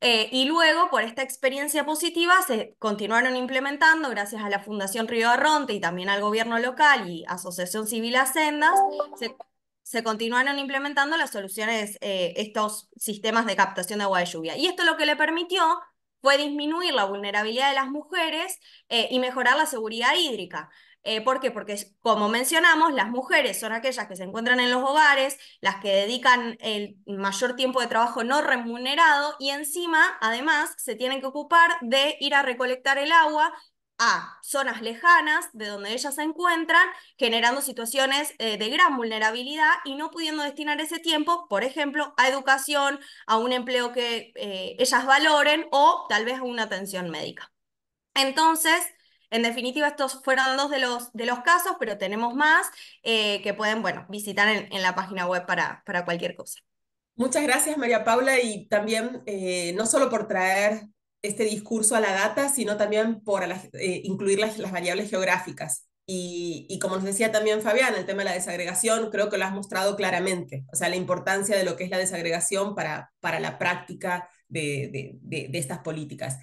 Speaker 4: Eh, y luego, por esta experiencia positiva, se continuaron implementando, gracias a la Fundación Río Arronte y también al gobierno local y Asociación Civil Hacendas, se, continuaron implementando las soluciones, eh, estos sistemas de captación de agua de lluvia. Y esto lo que le permitió fue disminuir la vulnerabilidad de las mujeres eh, y mejorar la seguridad hídrica. Eh, ¿Por qué? Porque, como mencionamos, las mujeres son aquellas que se encuentran en los hogares, las que dedican el mayor tiempo de trabajo no remunerado y encima, además, se tienen que ocupar de ir a recolectar el agua a zonas lejanas de donde ellas se encuentran, generando situaciones eh, de gran vulnerabilidad y no pudiendo destinar ese tiempo, por ejemplo, a educación, a un empleo que eh, ellas valoren o tal vez a una atención médica. Entonces, en definitiva, estos fueron dos de los, de los casos, pero tenemos más eh, que pueden bueno, visitar en, la página web para, para cualquier cosa.
Speaker 3: Muchas gracias, María Paula, y también no solo por traer este discurso a la data, sino también por eh, incluir las, variables geográficas. Y, como nos decía también Fabián, el tema de la desagregación creo que lo has mostrado claramente, o sea, la importancia de lo que es la desagregación para, para la práctica de, de, estas políticas.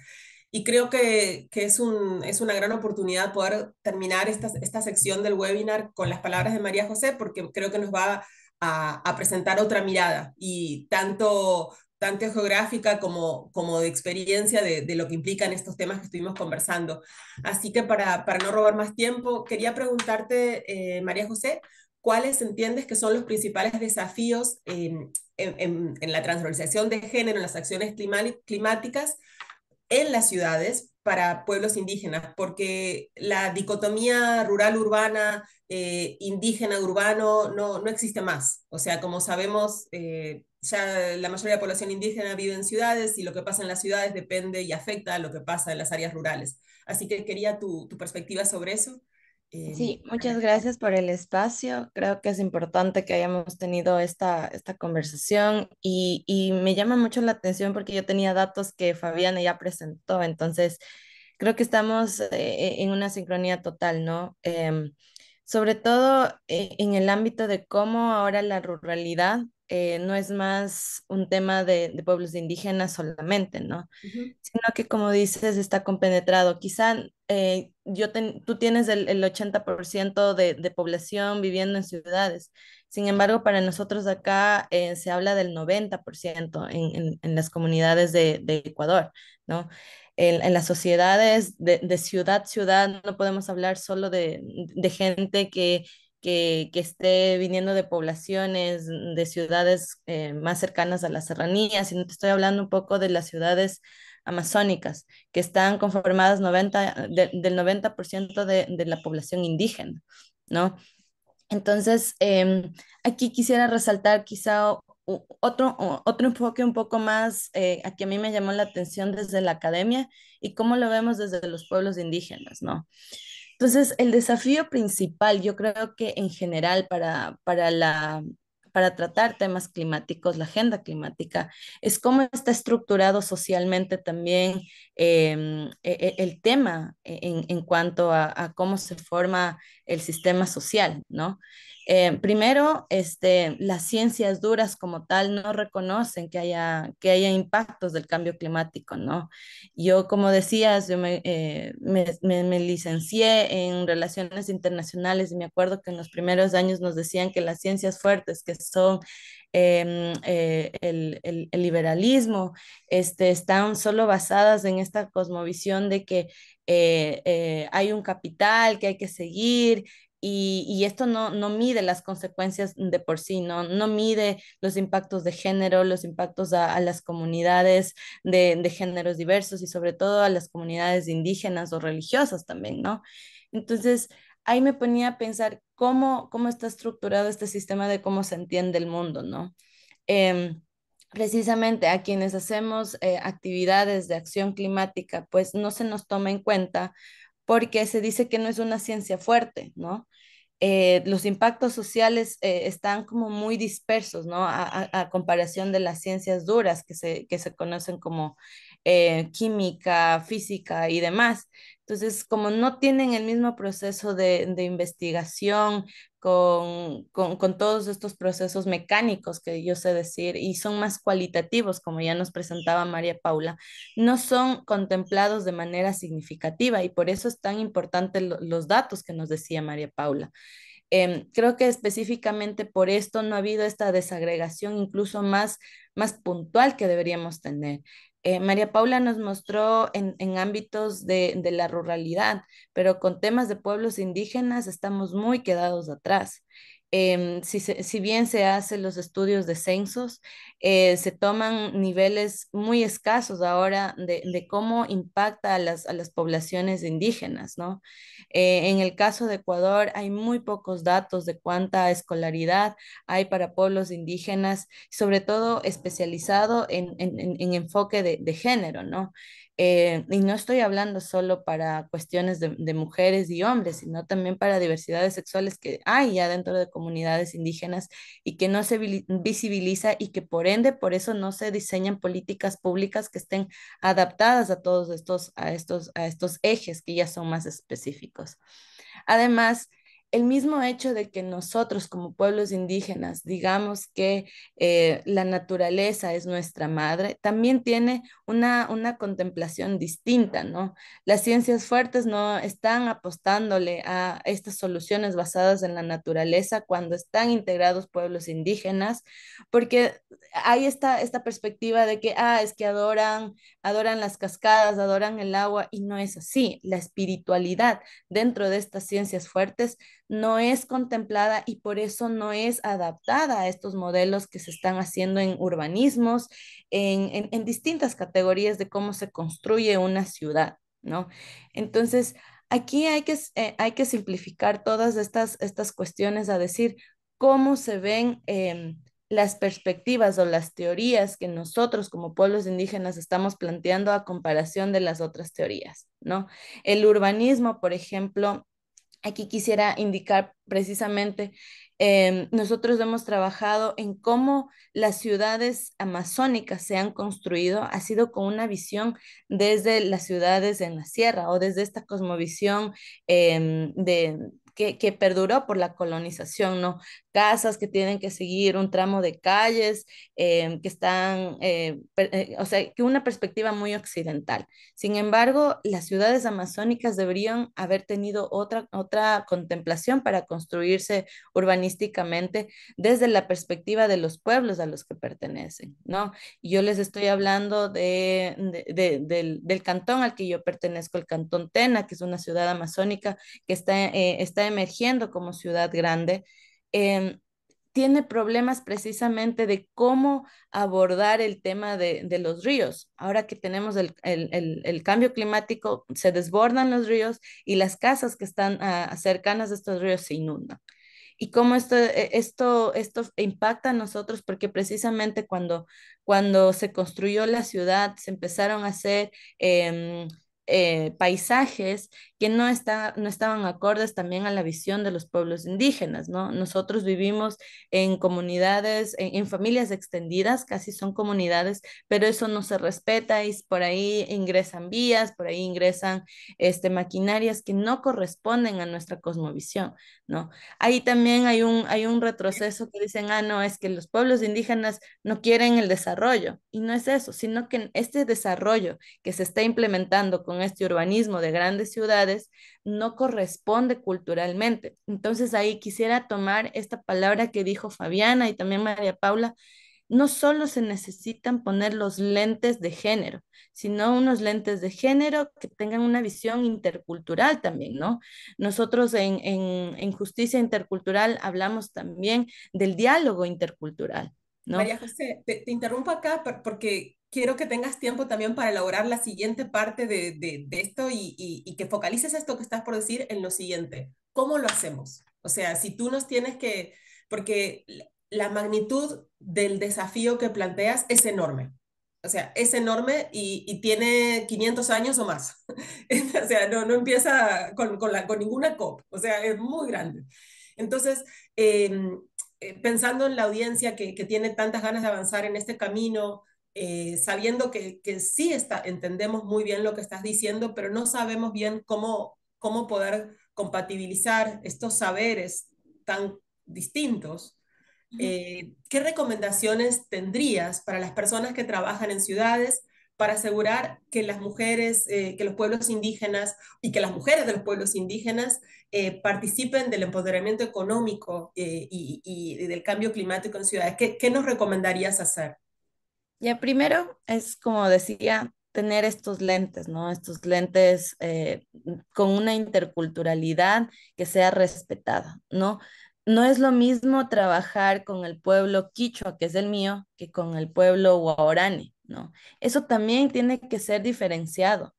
Speaker 3: Y creo que, que es, un, es, una gran oportunidad poder terminar esta, esta sección del webinar con las palabras de María José, porque creo que nos va a, a presentar otra mirada y tanto tanto geográfica como, como de experiencia de, de, lo que implican estos temas que estuvimos conversando. Así que para, para no robar más tiempo, quería preguntarte, eh, María José, ¿cuáles entiendes que son los principales desafíos en, en, en la transversalización de género, en las acciones climáticas en las ciudades para pueblos indígenas, porque la dicotomía rural-urbana, eh, indígena-urbano, no, no, existe más. O sea, como sabemos, eh, ya la mayoría de la población indígena vive en ciudades y lo que pasa en las ciudades depende y afecta a lo que pasa en las áreas rurales. Así que quería tu, tu perspectiva sobre eso. Em, sí,
Speaker 5: muchas gracias por el espacio. Creo que es importante que hayamos tenido esta, esta conversación y, y, me llama mucho la atención porque yo tenía datos que Fabiana ya presentó, entonces creo que estamos eh, e-, en una sincronía total, ¿no? Em, sobre todo eh, en el ámbito de cómo ahora la ruralidad eh, no es más un tema de, pueblos indígenas solamente, ¿no?
Speaker 6: Sino
Speaker 5: que, como dices, está compenetrado. Quizá eh, yo tú tienes el, 80% de, población viviendo en ciudades. Sin embargo, para nosotros acá eh, se habla del 90% en, las comunidades de, Ecuador, ¿no? En, las sociedades de, de ciudad, ciudad, no podemos hablar solo de gente que que, esté viniendo de poblaciones, mm, de ciudades eh, más cercanas a las serranías, sino te estoy hablando un poco de las ciudades amazónicas, que están conformadas 90, del 90% de, la población indígena, ¿no? Entonces, em, aquí quisiera resaltar quizá otro, otro enfoque un poco más eh, a que a mí me llamó la atención desde la academia y cómo lo vemos desde los pueblos indígenas, ¿no? Entonces, el desafío principal, yo creo que en general para, para la para tratar temas climáticos, la agenda climática, es cómo está estructurado socialmente también em, e, e, el tema en, cuanto a, cómo se forma el sistema social, ¿no? Eh, primero, este, las ciencias duras como tal no reconocen que haya, que haya impactos del cambio climático, ¿no? Yo, como decías, yo me, eh, me licencié en relaciones internacionales y me acuerdo que en los primeros años nos decían que las ciencias fuertes, que son Em, eh, el, liberalismo, este, están solo basadas en esta cosmovisión de que eh, eh, hay un capital que hay que seguir. Y, esto no, no, mide las consecuencias de por sí, no, no mide los impactos de género, los impactos a, las comunidades de, de, géneros diversos y sobre todo a las comunidades indígenas o religiosas también, ¿no? Entonces, ahí me ponía a pensar cómo, está estructurado este sistema de cómo se entiende el mundo, ¿no? Em, precisamente a quienes hacemos eh, actividades de acción climática, pues no se nos toma en cuenta porque se dice que no es una ciencia fuerte, ¿no? Eh, los impactos sociales eh, están como muy dispersos, ¿no? A, comparación de las ciencias duras que se, que se conocen como eh, química, física y demás. Entonces, como no tienen el mismo proceso de, investigación con, todos estos procesos mecánicos que yo sé decir y son más cualitativos, como ya nos presentaba María Paula, no son contemplados de manera significativa y por eso es tan importante los datos que nos decía María Paula. Em, creo que específicamente por esto no ha habido esta desagregación incluso más, más puntual que deberíamos tener. Eh, María Paula nos mostró en, ámbitos de, la ruralidad, pero con temas de pueblos indígenas estamos muy quedados atrás. Em, si, bien se hacen los estudios de censos, eh, se toman niveles muy escasos ahora de, cómo impacta a las, poblaciones indígenas, ¿no? Eh, en el caso de Ecuador hay muy pocos datos de cuánta escolaridad hay para pueblos indígenas, sobre todo especializado en, en, en enfoque de, de género, ¿no? Eh, y no estoy hablando solo para cuestiones de, de, mujeres y hombres, sino también para diversidades sexuales que hay ya dentro de comunidades indígenas y que no se visibiliza y que por ende, por eso no se diseñan políticas públicas que estén adaptadas a todos estos, a estos, a estos ejes que ya son más específicos. Además, el mismo hecho de que nosotros como pueblos indígenas digamos que eh, la naturaleza es nuestra madre, también tiene una, una contemplación distinta, ¿no? Las ciencias fuertes no están apostándole a estas soluciones basadas en la naturaleza cuando están integrados pueblos indígenas, porque hay esta, esta perspectiva de que, ah, es que adoran, adoran las cascadas, adoran el agua, y no es así. La espiritualidad dentro de estas ciencias fuertes no es contemplada y por eso no es adaptada a estos modelos que se están haciendo en urbanismos, en, en, distintas categorías de cómo se construye una ciudad, ¿no? Entonces, aquí hay que, eh, hay que simplificar todas estas, estas cuestiones a decir cómo se ven. Em, las perspectivas o las teorías que nosotros como pueblos indígenas estamos planteando a comparación de las otras teorías, ¿no? El urbanismo, por ejemplo, Aquí quisiera indicar precisamente, em, nosotros hemos trabajado en cómo las ciudades amazónicas se han construido, ha sido con una visión desde las ciudades en la sierra o desde esta cosmovisión em, de que, que, perduró por la colonización, ¿no? Casas que tienen que seguir un tramo de calles, eh, que están, eh, eh, o sea, que una perspectiva muy occidental. Sin embargo, las ciudades amazónicas deberían haber tenido otra, otra contemplación para construirse urbanísticamente desde la perspectiva de los pueblos a los que pertenecen, ¿no? Yo les estoy hablando de, del, del cantón al que yo pertenezco, el cantón Tena, que es una ciudad amazónica que está, está emergiendo como ciudad grande, em, tiene problemas precisamente de cómo abordar el tema de, los ríos. Ahora que tenemos el, el, el, cambio climático, se desbordan los ríos y las casas que están ah, cercanas a estos ríos se inundan. Y cómo esto, eh, esto, esto impacta a nosotros, porque precisamente cuando, cuando se construyó la ciudad, se empezaron a hacer... Em, eh, paisajes que no, está, no estaban acordes también a la visión de los pueblos indígenas, ¿no? Nosotros vivimos en comunidades, en, familias extendidas, casi son comunidades, pero eso no se respeta y por ahí ingresan vías, por ahí ingresan este, maquinarias que no corresponden a nuestra cosmovisión, ¿no? Ahí también hay un, hay un retroceso que dicen, ah, no, es que los pueblos indígenas no quieren el desarrollo, y no es eso, sino que este desarrollo que se está implementando con este urbanismo de grandes ciudades, no corresponde culturalmente. Entonces ahí quisiera tomar esta palabra que dijo Fabiana y también María Paula. No solo se necesitan poner los lentes de género, sino unos lentes de género que tengan una visión intercultural también, ¿no? Nosotros en, justicia intercultural hablamos también del diálogo intercultural, ¿no? María
Speaker 3: José, te interrumpo acá porque quiero que tengas tiempo también para elaborar la siguiente parte de, esto y, que focalices esto que estás por decir en lo siguiente. ¿Cómo lo hacemos? O sea, si tú nos tienes que, porque la magnitud del desafío que planteas es enorme. O sea, es enorme y, tiene 500 años o más. o sea, no, empieza con, la, con ninguna COP. O sea, es muy grande. Entonces, em, eh, pensando en la audiencia que, que tiene tantas ganas de avanzar en este camino, eh, sabiendo que, sí entendemos muy bien lo que estás diciendo, pero no sabemos bien cómo, poder compatibilizar estos saberes tan distintos. Eh, ¿Qué recomendaciones tendrías para las personas que trabajan en ciudades para asegurar que las mujeres, eh, que los pueblos indígenas y que las mujeres de los pueblos indígenas participen del empoderamiento económico y, del cambio climático en ciudades. ¿Qué, nos recomendarías hacer?
Speaker 5: Ya primero es como decía, tener estos lentes, ¿no? Estos lentes eh, con una interculturalidad que sea respetada, ¿no? No es lo mismo trabajar con el pueblo quichua, que es el mío, que con el pueblo guaorani, ¿no? Eso también tiene que ser diferenciado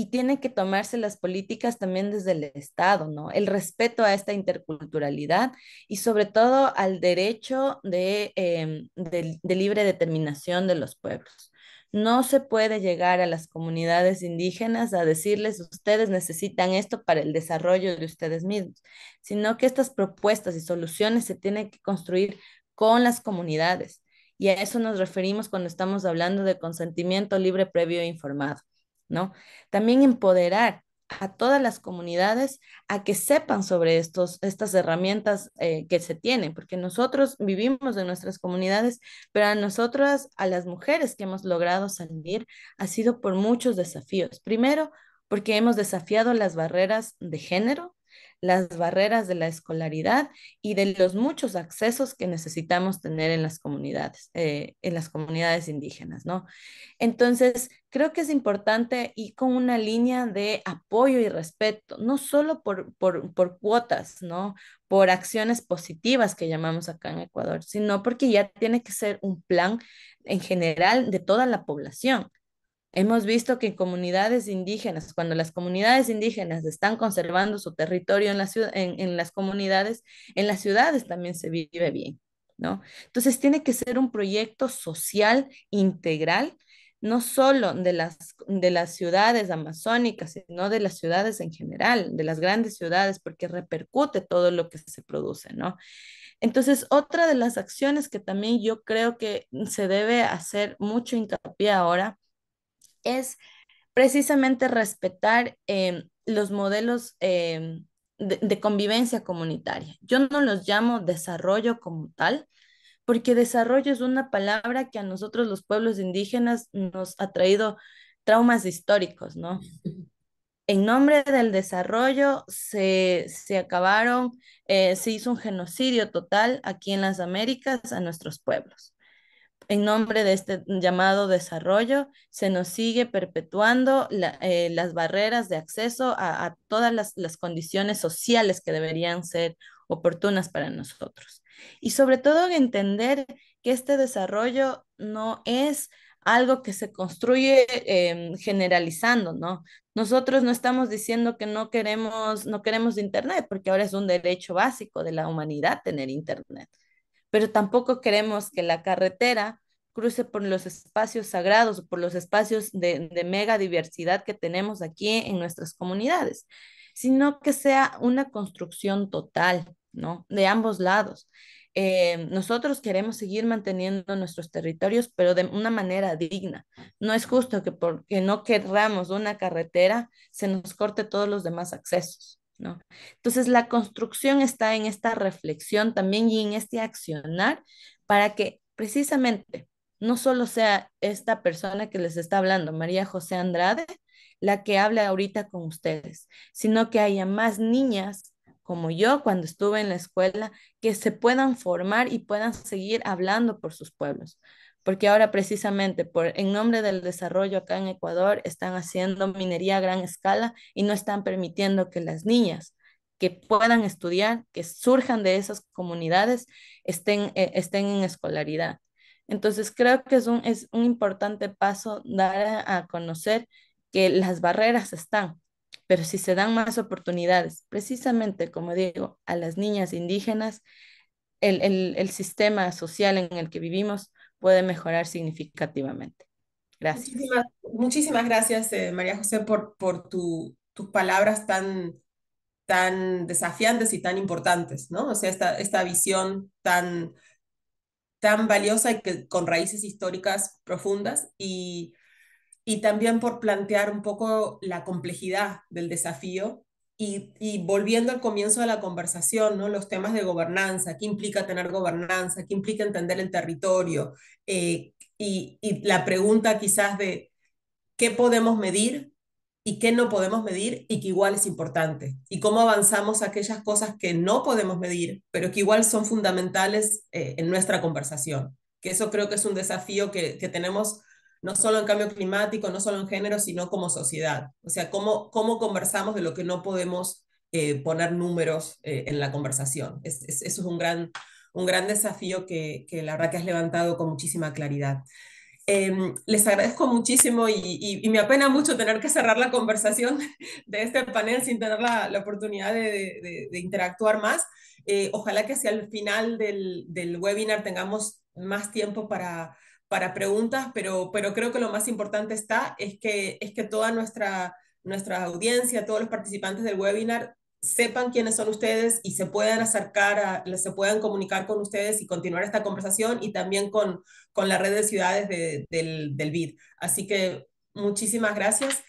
Speaker 5: y tienen que tomarse las políticas también desde el Estado, ¿no? El respeto a esta interculturalidad y sobre todo al derecho em, de libre determinación de los pueblos. No se puede llegar a las comunidades indígenas a decirles ustedes necesitan esto para el desarrollo de ustedes mismos, sino que estas propuestas y soluciones se tienen que construir con las comunidades. Y a eso nos referimos cuando estamos hablando de consentimiento libre, previo e informado. También empoderar a todas las comunidades a que sepan sobre estos, estas herramientas eh, que se tienen, porque nosotros vivimos en nuestras comunidades, pero a nosotras, a las mujeres que hemos logrado salir, ha sido por muchos desafíos. Primero, porque hemos desafiado las barreras de género, las barreras de la escolaridad y de los muchos accesos que necesitamos tener en las comunidades, eh, en las comunidades indígenas, ¿no? Entonces, creo que es importante ir con una línea de apoyo y respeto, no solo por, por cuotas, ¿no? Por acciones positivas que llamamos acá en Ecuador, sino porque ya tiene que ser un plan en general de toda la población Hemos visto que en comunidades indígenas, cuando las comunidades indígenas están conservando su territorio en, la en, las comunidades, en las ciudades también se vive bien, ¿no? Entonces tiene que ser un proyecto social integral, no solo de las, de las ciudades amazónicas, sino de las ciudades en general, de las grandes ciudades, porque repercute todo lo que se produce, ¿no? Entonces, otra de las acciones que también yo creo que se debe hacer mucho hincapié ahora es precisamente respetar em, los modelos em, de, convivencia comunitaria. Yo no los llamo desarrollo como tal, porque desarrollo es una palabra que a nosotros los pueblos indígenas nos ha traído traumas históricos, ¿no? En nombre del desarrollo se, acabaron, eh, se hizo un genocidio total aquí en las Américas a nuestros pueblos. En nombre de este llamado desarrollo, se nos sigue perpetuando eh, las barreras de acceso a, todas las, condiciones sociales que deberían ser oportunas para nosotros. Y sobre todo entender que este desarrollo no es algo que se construye em, generalizando, ¿no? Nosotros no estamos diciendo que no queremos, no queremos Internet, porque ahora es un derecho básico de la humanidad tener Internet pero tampoco queremos que la carretera cruce por los espacios sagrados, por los espacios de, mega diversidad que tenemos aquí en nuestras comunidades, sino que sea una construcción total, ¿no? De ambos lados. Eh, nosotros queremos seguir manteniendo nuestros territorios, pero de una manera digna. No es justo que porque no querramos una carretera se nos corte todos los demás accesos. Entonces, la construcción está en esta reflexión también y en este accionar para que precisamente no solo sea esta persona que les está hablando, María José Andrade, la que habla ahorita con ustedes, sino que haya más niñas como yo cuando estuve en la escuela, que se puedan formar y puedan seguir hablando por sus pueblos porque ahora precisamente por, en nombre del desarrollo acá en Ecuador están haciendo minería a gran escala y no están permitiendo que las niñas que puedan estudiar, que surjan de esas comunidades, estén, eh, estén en escolaridad. Entonces creo que es un, es un importante paso dar a, conocer que las barreras están, pero si se dan más oportunidades, precisamente como digo, a las niñas indígenas, el sistema social en el que vivimos puede mejorar significativamente.
Speaker 3: Gracias. Muchísimas, gracias, eh, María José, por, tus palabras tan, desafiantes y tan importantes, ¿no? O sea, esta, visión tan, valiosa y que, con raíces históricas profundas y también por plantear un poco la complejidad del desafío y, volviendo al comienzo de la conversación, ¿no? los temas de gobernanza, qué implica tener gobernanza, qué implica entender el territorio, eh, y, la pregunta quizás de qué podemos medir y qué no podemos medir y que igual es importante, y cómo avanzamos aquellas cosas que no podemos medir, pero que igual son fundamentales eh, en nuestra conversación, que eso creo que es un desafío que, que tenemos no solo en cambio climático, no solo en género, sino como sociedad. O sea, cómo, cómo conversamos de lo que no podemos eh, poner números eh, en la conversación. eso es un gran, un gran desafío que, la verdad que has levantado con muchísima claridad. Em, les agradezco muchísimo y, me apena mucho tener que cerrar la conversación de este panel sin tener la, oportunidad de, interactuar más. Eh, ojalá que hacia el final del webinar tengamos más tiempo para, para preguntas, pero, pero creo que lo más importante está es que, es que toda nuestra, nuestra audiencia, todos los participantes del webinar sepan quiénes son ustedes y se puedan acercar, a, se puedan comunicar con ustedes y continuar esta conversación y también con, con la red de ciudades del, del, BID. Así que muchísimas gracias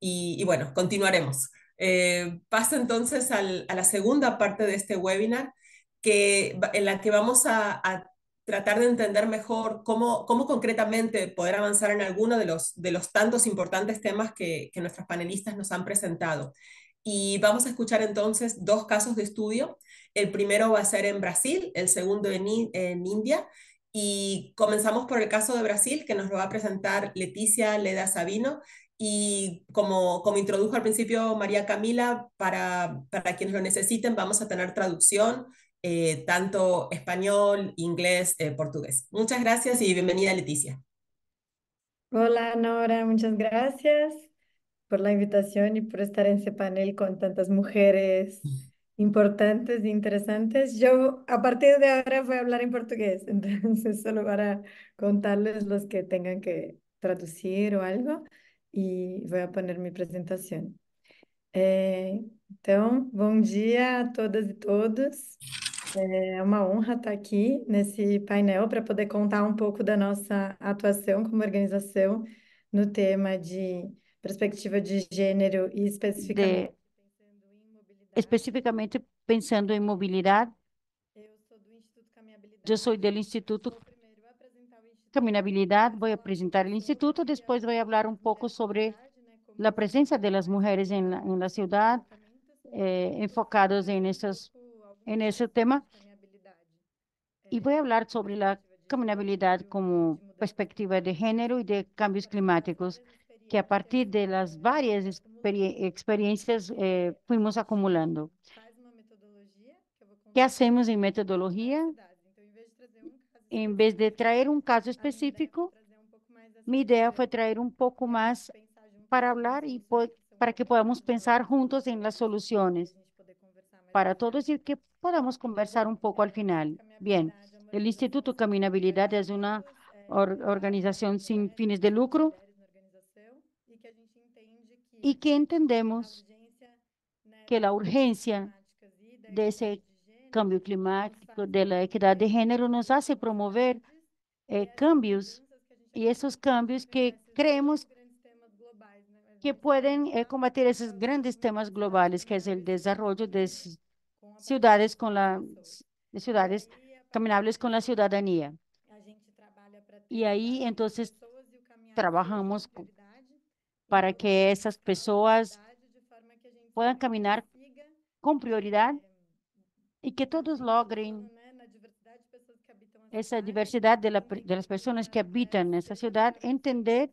Speaker 3: y, bueno, continuaremos. Eh, paso entonces a la segunda parte de este webinar que, en la que vamos a, a tratar de entender mejor cómo, cómo concretamente poder avanzar en alguno de los, de los tantos importantes temas que, nuestros panelistas nos han presentado. Y vamos a escuchar entonces dos casos de estudio. El primero va a ser en Brasil, el segundo en, en India. Y comenzamos por el caso de Brasil, que nos lo va a presentar Leticia Leda Sabino. Y como, como introdujo al principio María Camila, para, para quienes lo necesiten, vamos a tener traducción eh, tanto español, inglés, eh, portugués. Muchas gracias y bienvenida Leticia.
Speaker 7: Hola Nora, muchas gracias por la invitación y por estar en ese panel con tantas mujeres importantes e interesantes. Yo a partir de ahora voy a hablar en portugués, entonces solo para contarles los que tengan que traducir o algo y voy a poner mi presentación. Entonces, eh, então, bom a todas y todos. É uma honra estar aqui nesse painel para poder contar um pouco da nossa atuação como organização no tema de perspectiva de gênero e especificamente, de... especificamente pensando em mobilidade. Eu sou do Instituto Caminhabilidade. Eu sou do Instituto Caminhabilidade. Vou apresentar o Instituto, depois vou falar é um pouco sobre né, a presença das mulheres na cidade, eh, enfocados em essas en ese tema y voy a hablar sobre la caminabilidad como perspectiva de género y de cambios climáticos que a partir de las varias experiencias eh, fuimos acumulando. ¿Qué hacemos en metodología? En vez de traer un caso específico, mi idea fue traer un poco más para hablar y para que podamos pensar juntos en las soluciones para todos y que podamos conversar un poco al final. Bien, el Instituto Caminabilidad es una organización sin fines de lucro y que entendemos que la urgencia de ese cambio climático, de la equidad de género, nos hace promover eh, cambios y esos cambios que creemos que pueden eh, combatir esos grandes temas globales, que es el desarrollo de ciudades con la ciudades caminables con la ciudadanía. Y ahí entonces trabajamos para que esas personas puedan caminar con prioridad y que todos logren esa diversidad de, las personas que habitan en esa ciudad, entender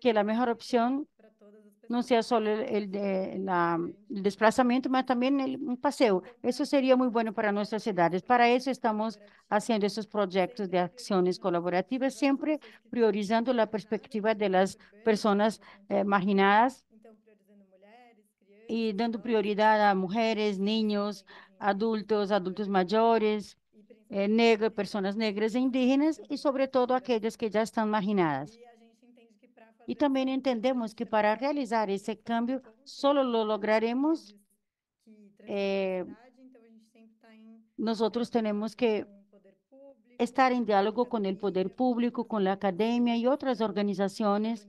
Speaker 7: que la mejor opción no sea solo el desplazamiento, sino también el paseo. Eso sería muy bueno para nuestras ciudades. Para eso estamos haciendo esos proyectos de acciones colaborativas, siempre priorizando la perspectiva de las personas eh, marginadas y dando prioridad a mujeres, niños, adultos, adultos mayores, personas eh, negros, personas negras e indígenas, y sobre todo aquellas que ya están marginadas. Y también entendemos que para realizar ese cambio, solo lo lograremos. Eh, nosotros tenemos que estar en diálogo con el poder público, con la academia y otras organizaciones,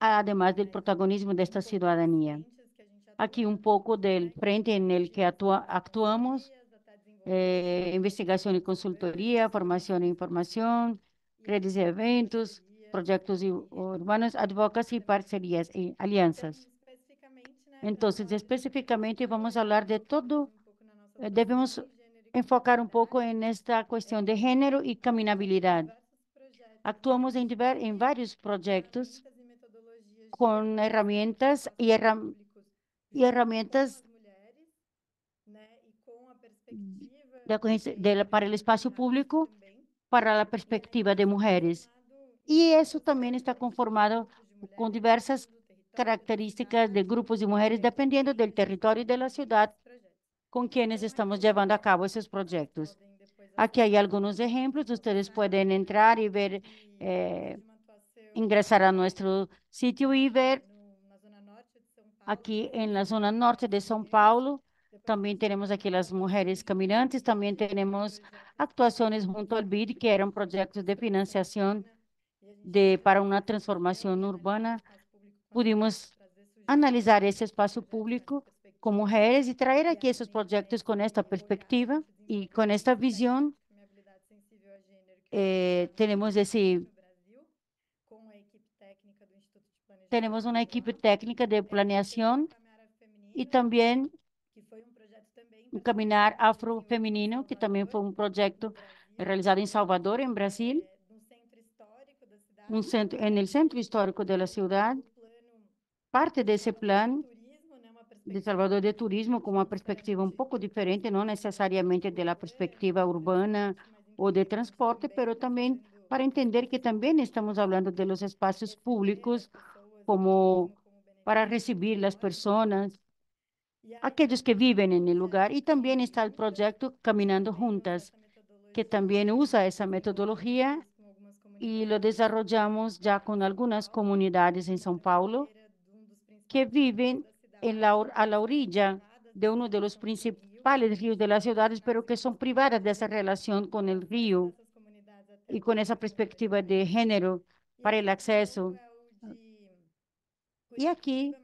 Speaker 7: además del protagonismo de esta ciudadanía. Aquí un poco del frente en el que actuamos, eh, investigación y consultoría, formación e información, redes y eventos, proyectos urbanos, advocacy, parcerías y alianzas. Entonces, específicamente vamos a hablar de todo, eh, debemos enfocar un poco en esta cuestión de género y caminabilidad. Actuamos en, varios proyectos con herramientas y, herramientas para el espacio público para la perspectiva de mujeres. Y eso también está conformado con diversas características de grupos de mujeres dependiendo del territorio y de la ciudad con quienes estamos llevando a cabo esos proyectos. Aquí hay algunos ejemplos, ustedes pueden entrar y ver, eh, ingresar a nuestro sitio y ver aquí en la zona norte de São Paulo. También tenemos aquí las mujeres caminantes, también tenemos actuaciones junto al BID, que eran proyectos de financiación de, para una transformación urbana, pudimos analizar ese espacio público con mujeres y traer aquí esos proyectos con esta perspectiva y con esta visión. Eh, tenemos ese tenemos una equipo técnica de planeación y también un caminar afrofemenino, que también fue un proyecto realizado en Salvador, en Brasil, centro, en el centro histórico de la ciudad. Parte de ese plan de Salvador de Turismo con una perspectiva un poco diferente, no necesariamente de la perspectiva urbana o de transporte, pero también para entender que también estamos hablando de los espacios públicos como para recibir las personas, aquellos que viven en el lugar. Y también está el proyecto Caminando Juntas, que también usa esa metodología y lo desarrollamos ya con algunas comunidades en São Paulo que viven en la, a la orilla de uno de los principales ríos de las ciudades, pero que son privadas de esa relación con el río y con esa perspectiva de género para el acceso. Y aquí,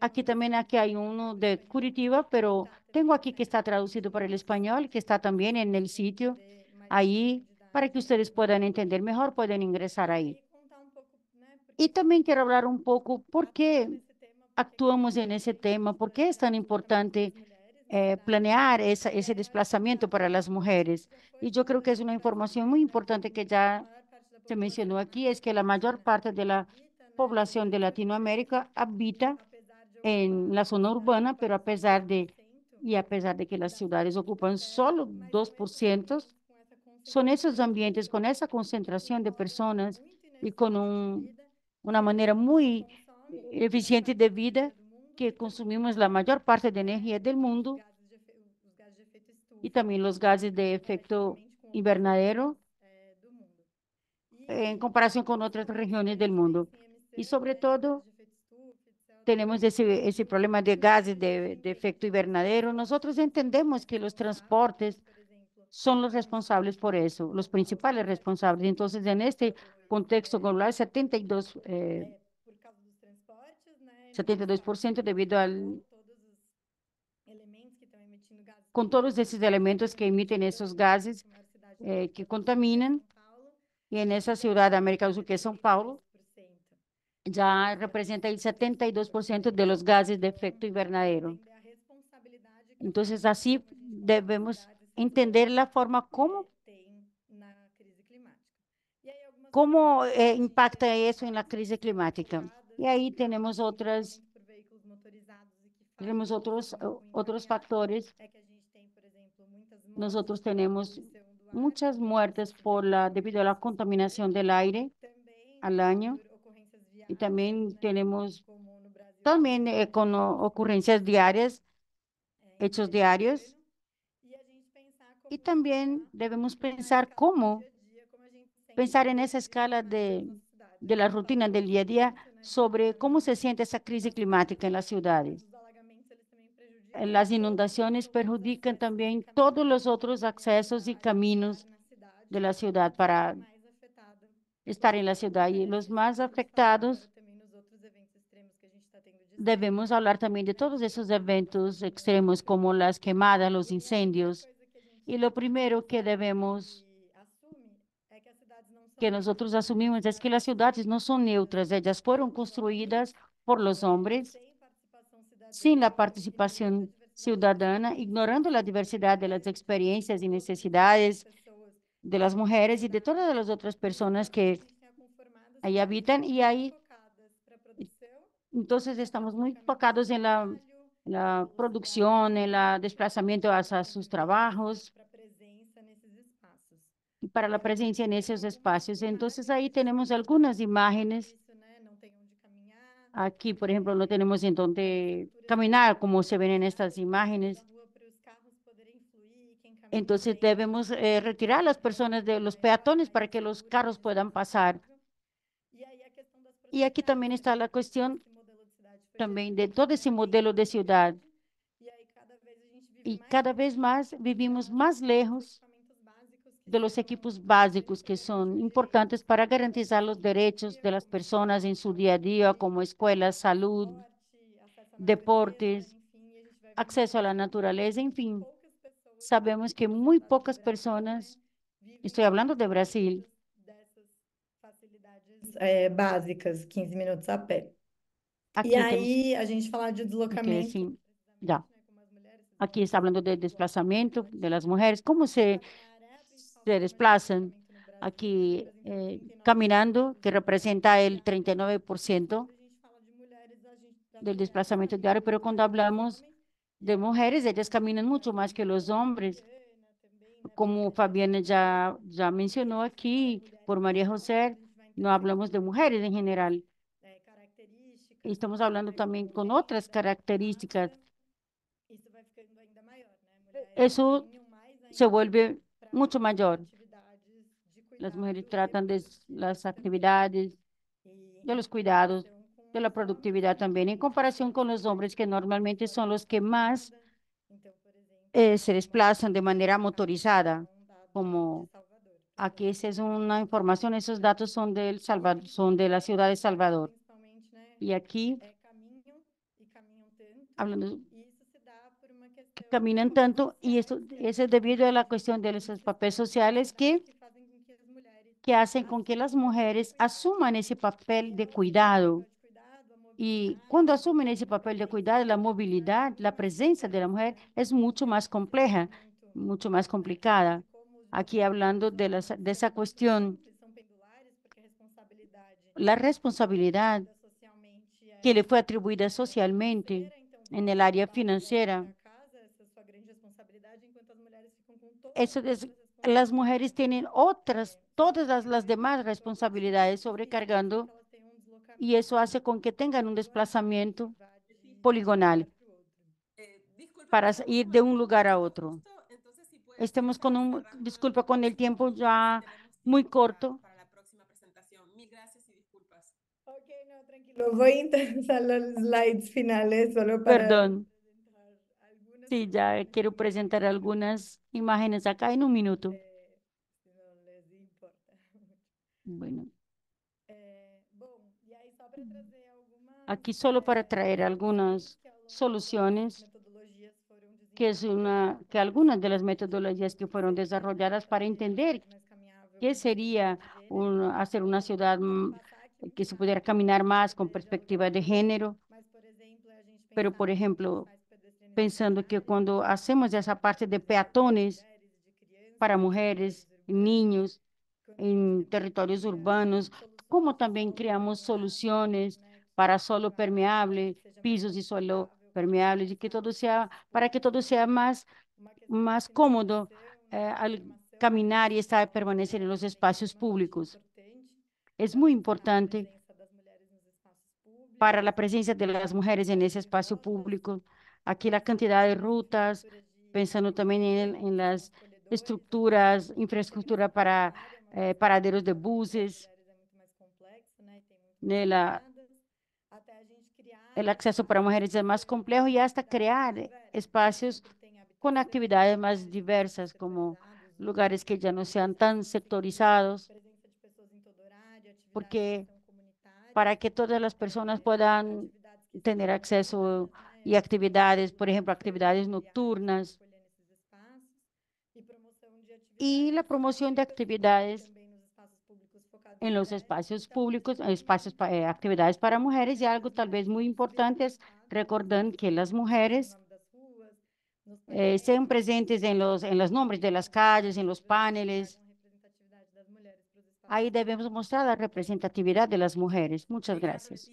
Speaker 7: aquí también aquí hay uno de Curitiba, pero tengo aquí que está traducido para el español, que está también en el sitio. Ahí para que ustedes puedan entender mejor, pueden ingresar ahí. Y también quiero hablar un poco por qué actuamos en ese tema, por qué es tan importante eh, planear ese desplazamiento para las mujeres. Y yo creo que es una información muy importante que ya se mencionó aquí, es que la mayor parte de la población de Latinoamérica habita en la zona urbana, pero a pesar de y a pesar de que las ciudades ocupan solo 2%, son esos ambientes con esa concentración de personas y con una manera muy eficiente de vida que consumimos la mayor parte de energía del mundo y también los gases de efecto invernadero en comparación con otras regiones del mundo. Y sobre todo, tenemos ese, problema de gases de, de efecto invernadero. Nosotros entendemos que los transportes son los responsables por eso, los principales responsables. Entonces, en este contexto global, 72, eh, 72% debido al con todos esos elementos que emiten esos gases eh, que contaminan, y en esa ciudad de América del Sur, que es São Paulo, ya representa el 72% de los gases de efecto invernadero. Entonces, así debemos entender la forma como cómo eh, impacta eso en la crisis climática. Y ahí tenemos otras tenemos otros otros factores. Nosotros tenemos muchas muertes por la debido a la contaminación del aire al año y también tenemos también eh, con ocurrencias diarias, hechos diarios y también debemos pensar cómo pensar en esa escala de, de la rutina del día a día sobre cómo se siente esa crisis climática en las ciudades. Las inundaciones perjudican también todos los otros accesos y caminos de la ciudad para estar en la ciudad. Y los más afectados, debemos hablar también de todos esos eventos extremos como las quemadas, los incendios, y lo primero que debemos que nosotros asumimos es que las ciudades no son neutras, ellas fueron construidas por los hombres sin la participación ciudadana, ignorando la diversidad de las experiencias y necesidades de las mujeres y de todas las otras personas que ahí habitan y ahí entonces estamos muy enfocados en la la producción, el ah, desplazamiento hacia sus trabajos y para la presencia en esos espacios. Entonces ahí tenemos algunas imágenes. Aquí, por ejemplo, no tenemos en dónde caminar, como se ven en estas imágenes. Entonces debemos eh, retirar a las personas de los peatones para que los carros puedan pasar. Y aquí también está la cuestión también de todo ese modelo de ciudad, e y cada vez más vivimos más lejos de los equipos básicos que son importantes para garantizar los derechos de las personas en su día a día, como escuelas, salud, deportes, acceso a la naturaleza, en fin. Sabemos que muy pocas personas, estoy hablando de Brasil, eh, básicas, 15 minutos a pé.
Speaker 2: Y
Speaker 7: a gente fala de deslocamento. Aquí está hablando de desplazamiento de las mujeres, cómo se, se desplazan aquí caminando, que representa el 39% del desplazamiento diario, pero cuando hablamos de mujeres, ellas caminan mucho más que los hombres. Como Fabiana ya, ya mencionó aquí, por María José, no hablamos de mujeres en general, estamos hablando también con otras características. Eso se vuelve mucho mayor. Las mujeres tratan de las actividades, de los cuidados, de la productividad también, en comparación con los hombres que normalmente son los que más eh, se desplazan de manera motorizada, como aquí esa es una información, esos datos son, del Salvador, son de la ciudad de Salvador y aquí hablando caminan tanto y eso es debido a la cuestión de los papeles sociales que que hacen con que las mujeres pues, asuman ese papel de cuidado. Y cuando asumen ese papel de cuidado, la movilidad, la presencia de la mujer es mucho más compleja, mucho más complicada. Aquí hablando de, de esa cuestión, la responsabilidad que le fue atribuida socialmente en el área financiera. las mujeres tienen otras, todas las, demás responsabilidades sobrecargando y eso hace con que tengan un desplazamiento poligonal para ir de un lugar a otro. Estamos con un, disculpa, con el tiempo ya muy corto. voy a
Speaker 3: intentar los
Speaker 7: slides finales solo para... Perdón. Sí, ya quiero presentar algunas imágenes acá en un minuto. Eh, bueno. Eh, Aquí solo para traer algunas soluciones que es una que algunas de las metodologías que fueron desarrolladas para entender qué sería hacer una ciudad que se pudiera caminar más con perspectiva de género. Pero, por ejemplo, pensando que cuando hacemos esa parte de peatones para mujeres, niños, en territorios urbanos, cómo también creamos soluciones para suelo permeable, pisos y suelo permeable, y que todo sea, para que todo sea más, más cómodo eh, al caminar y estar, permanecer en los espacios públicos es muy importante para la presencia de las mujeres en ese espacio público. Aquí la cantidad de rutas, pensando también en, las estructuras, infraestructura para eh, paraderos de buses, de la, el acceso para mujeres es más complejo y hasta crear espacios con actividades más diversas, como lugares que ya no sean tan sectorizados porque para que todas las personas puedan tener acceso y actividades, por ejemplo, actividades nocturnas y la promoción de actividades en los espacios públicos, espacios, eh, actividades para mujeres y algo tal vez muy importante es recordar que las mujeres eh, sean presentes en los, en los nombres de las calles, en los paneles, Ahí debemos mostrar la representatividad de las mujeres. Muchas gracias.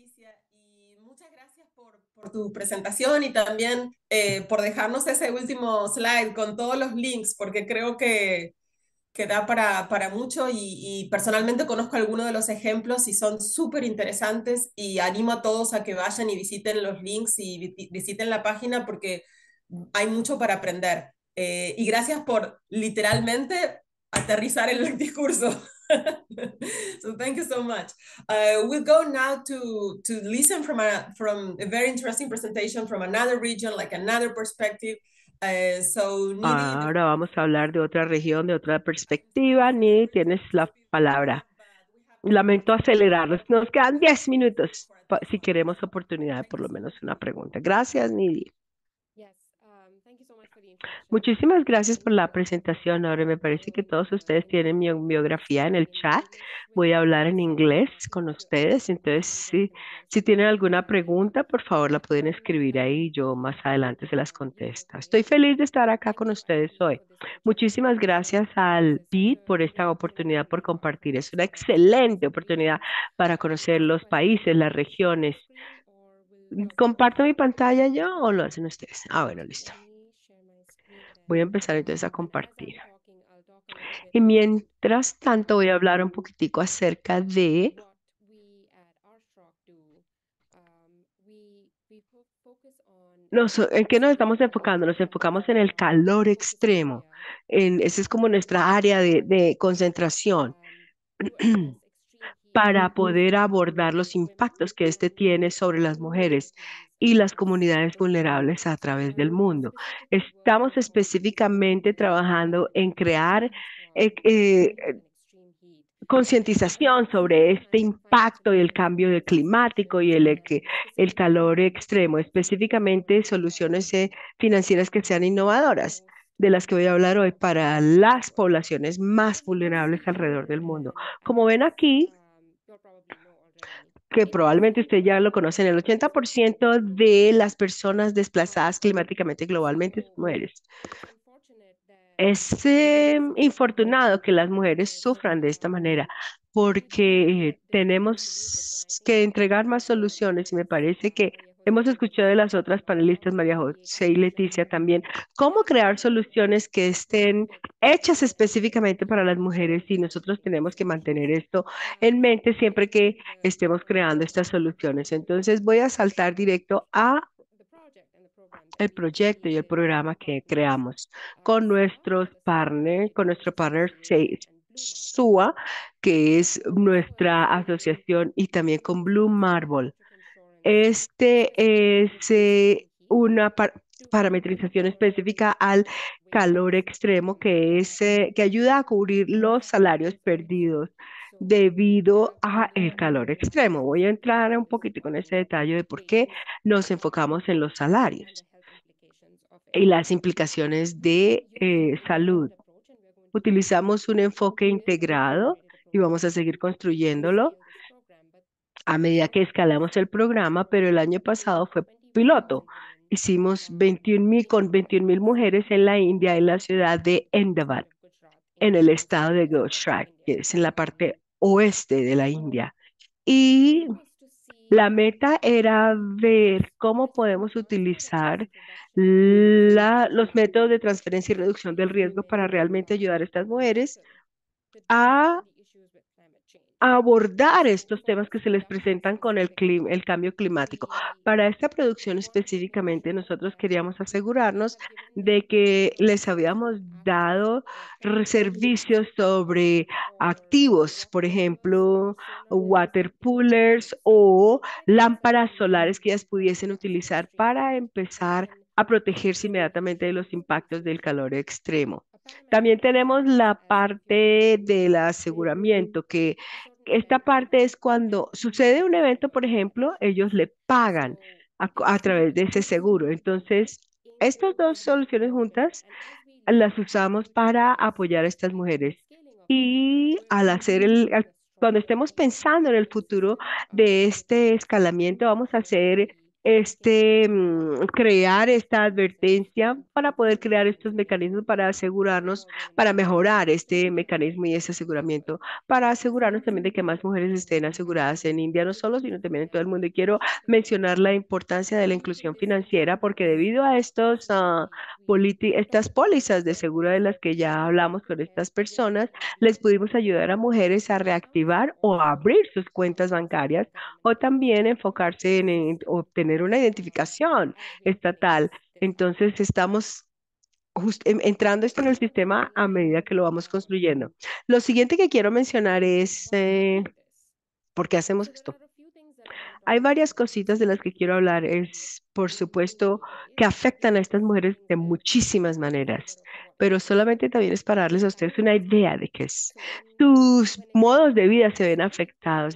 Speaker 3: muchas gracias por, tu presentación y también eh, por dejarnos ese último slide con todos los links, porque creo que, que da para, para mucho y, personalmente conozco algunos de los ejemplos y son súper interesantes y animo a todos a que vayan y visiten los links y visiten la página porque hay mucho para aprender. Eh, y gracias por literalmente aterrizar el discurso so Ahora
Speaker 6: vamos a hablar de otra región, de otra perspectiva. ni tienes la palabra. Lamento acelerarnos. Nos quedan 10 minutos si queremos oportunidad, por lo menos una pregunta. Gracias, ni Muchísimas gracias por la presentación, Ahora Me parece que todos ustedes tienen mi biografía en el chat. Voy a hablar en inglés con ustedes. Entonces, si, si tienen alguna pregunta, por favor la pueden escribir ahí. Yo más adelante se las contesto. Estoy feliz de estar acá con ustedes hoy. Muchísimas gracias al BID por esta oportunidad, por compartir. Es una excelente oportunidad para conocer los países, las regiones. ¿Comparto mi pantalla yo o lo hacen ustedes? Ah, bueno, listo. Voy a empezar entonces a compartir. Y mientras tanto voy a hablar un poquitico acerca de ¿En qué nos estamos enfocando? Nos enfocamos en el calor extremo. En, esa es como nuestra área de, de concentración para poder abordar los impactos que este tiene sobre las mujeres y las comunidades vulnerables a través del mundo. Estamos específicamente trabajando en crear eh, eh, concientización sobre este impacto y el cambio climático y el, e, el calor extremo, específicamente soluciones eh, financieras que sean innovadoras de las que voy a hablar hoy para las poblaciones más vulnerables alrededor del mundo. Como ven aquí, que probablemente usted ya lo conoce, el 80% de las personas desplazadas climáticamente globalmente son mujeres. Es em, infortunado que las mujeres sufran de esta manera porque tenemos que entregar más soluciones y me parece que hemos escuchado de las otras panelistas, María José y Leticia también, cómo crear soluciones que estén hechas específicamente para las mujeres y nosotros tenemos que mantener esto en mente siempre que estemos creando estas soluciones. Entonces voy a saltar directo a el proyecto y el programa que creamos con nuestros partners, con nuestro partner SUA, que es nuestra asociación, y también con Blue Marble. Este es eh, una parametrización específica al calor extremo que, es, eh, que ayuda a cubrir los salarios perdidos debido a el calor extremo. Voy a entrar un poquito con ese detalle de por qué nos enfocamos en los salarios y las implicaciones de eh, salud. Utilizamos un enfoque integrado y vamos a seguir construyéndolo a medida que escalamos el programa, pero el año pasado fue piloto Hicimos 21 con mil mujeres en la India, en la ciudad de Ahmedabad, en el estado de Gujarat, que es en la parte oeste de la India. Y la meta era ver cómo podemos utilizar la, los métodos de transferencia y reducción del riesgo para realmente ayudar a estas mujeres a abordar estos temas que se les presentan con el, el, cambio climático. Para esta producción específicamente, nosotros queríamos asegurarnos de que les habíamos dado servicios sobre activos, por ejemplo, water coolers o lámparas solares que ellas pudiesen utilizar para empezar a protegerse inmediatamente de los impactos del calor extremo. También tenemos la parte del aseguramiento, que esta parte es cuando sucede un evento, por ejemplo, ellos le pagan a, través de ese seguro. Entonces, estas dos soluciones juntas las usamos para apoyar a estas mujeres. Y al hacer el, cuando estemos pensando en el futuro de este escalamiento, vamos a hacer este, mm, crear esta advertencia para poder crear estos mecanismos para asegurarnos, para mejorar este mecanismo y ese aseguramiento, para asegurarnos también de que más mujeres estén aseguradas en India, no solo, sino también en todo el mundo. Y quiero mencionar la importancia de la inclusión financiera, porque debido a estos, uh, estas pólizas de seguro de las que ya hablamos con estas personas, les pudimos ayudar a mujeres a reactivar o a abrir sus cuentas bancarias o también enfocarse en obtener una identificación estatal. Entonces estamos entrando esto en el sistema a medida que lo vamos construyendo. Lo siguiente que quiero mencionar es, eh, ¿por qué hacemos esto? Hay varias cositas de las que quiero hablar. Es, por supuesto, que afectan a estas mujeres de muchísimas maneras, pero solamente también es para darles a ustedes una idea de que es. sus modos de vida se ven afectados.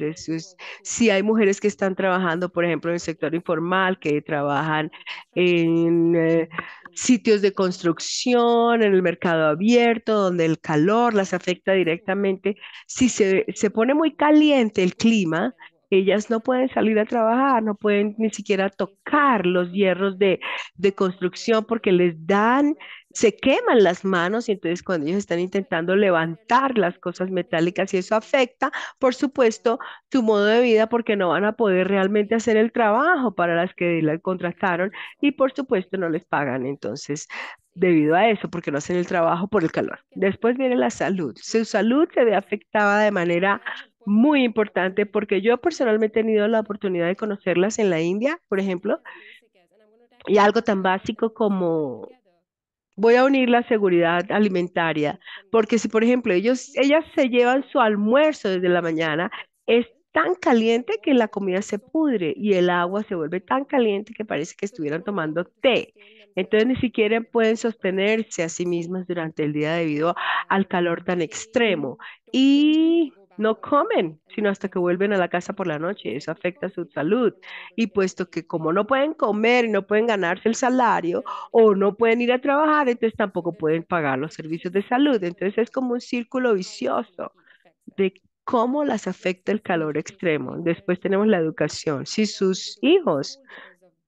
Speaker 6: si hay mujeres que están trabajando, por ejemplo, en el sector informal, que trabajan en eh, sitios de construcción, en el mercado abierto, donde el calor las afecta directamente. Si se, se pone muy caliente el clima, ellas no pueden salir a trabajar, no pueden ni siquiera tocar los hierros de, construcción porque les dan, se queman las manos y entonces cuando ellos están intentando levantar las cosas metálicas y eso afecta, por supuesto, tu modo de vida porque no van a poder realmente hacer el trabajo para las que la contrataron y por supuesto no les pagan entonces debido a eso, porque no hacen el trabajo por el calor. Después viene la salud. Su salud se ve afectada de manera muy importante porque yo personalmente he tenido la oportunidad de conocerlas en la India, por ejemplo, y algo tan básico como voy a unir la seguridad alimentaria, porque si por ejemplo ellos ellas se llevan su almuerzo desde la mañana, es tan caliente que la comida se pudre y el agua se vuelve tan caliente que parece que estuvieran tomando té. Entonces ni siquiera pueden sostenerse a sí mismas durante el día debido al calor tan extremo. Y no comen, sino hasta que vuelven a la casa por la noche. Eso afecta su salud. Y puesto que como no pueden comer y no pueden ganarse el salario o no pueden ir a trabajar, entonces tampoco pueden pagar los servicios de salud. Entonces es como un círculo vicioso de cómo las afecta el calor extremo. Después tenemos la educación. Si sus hijos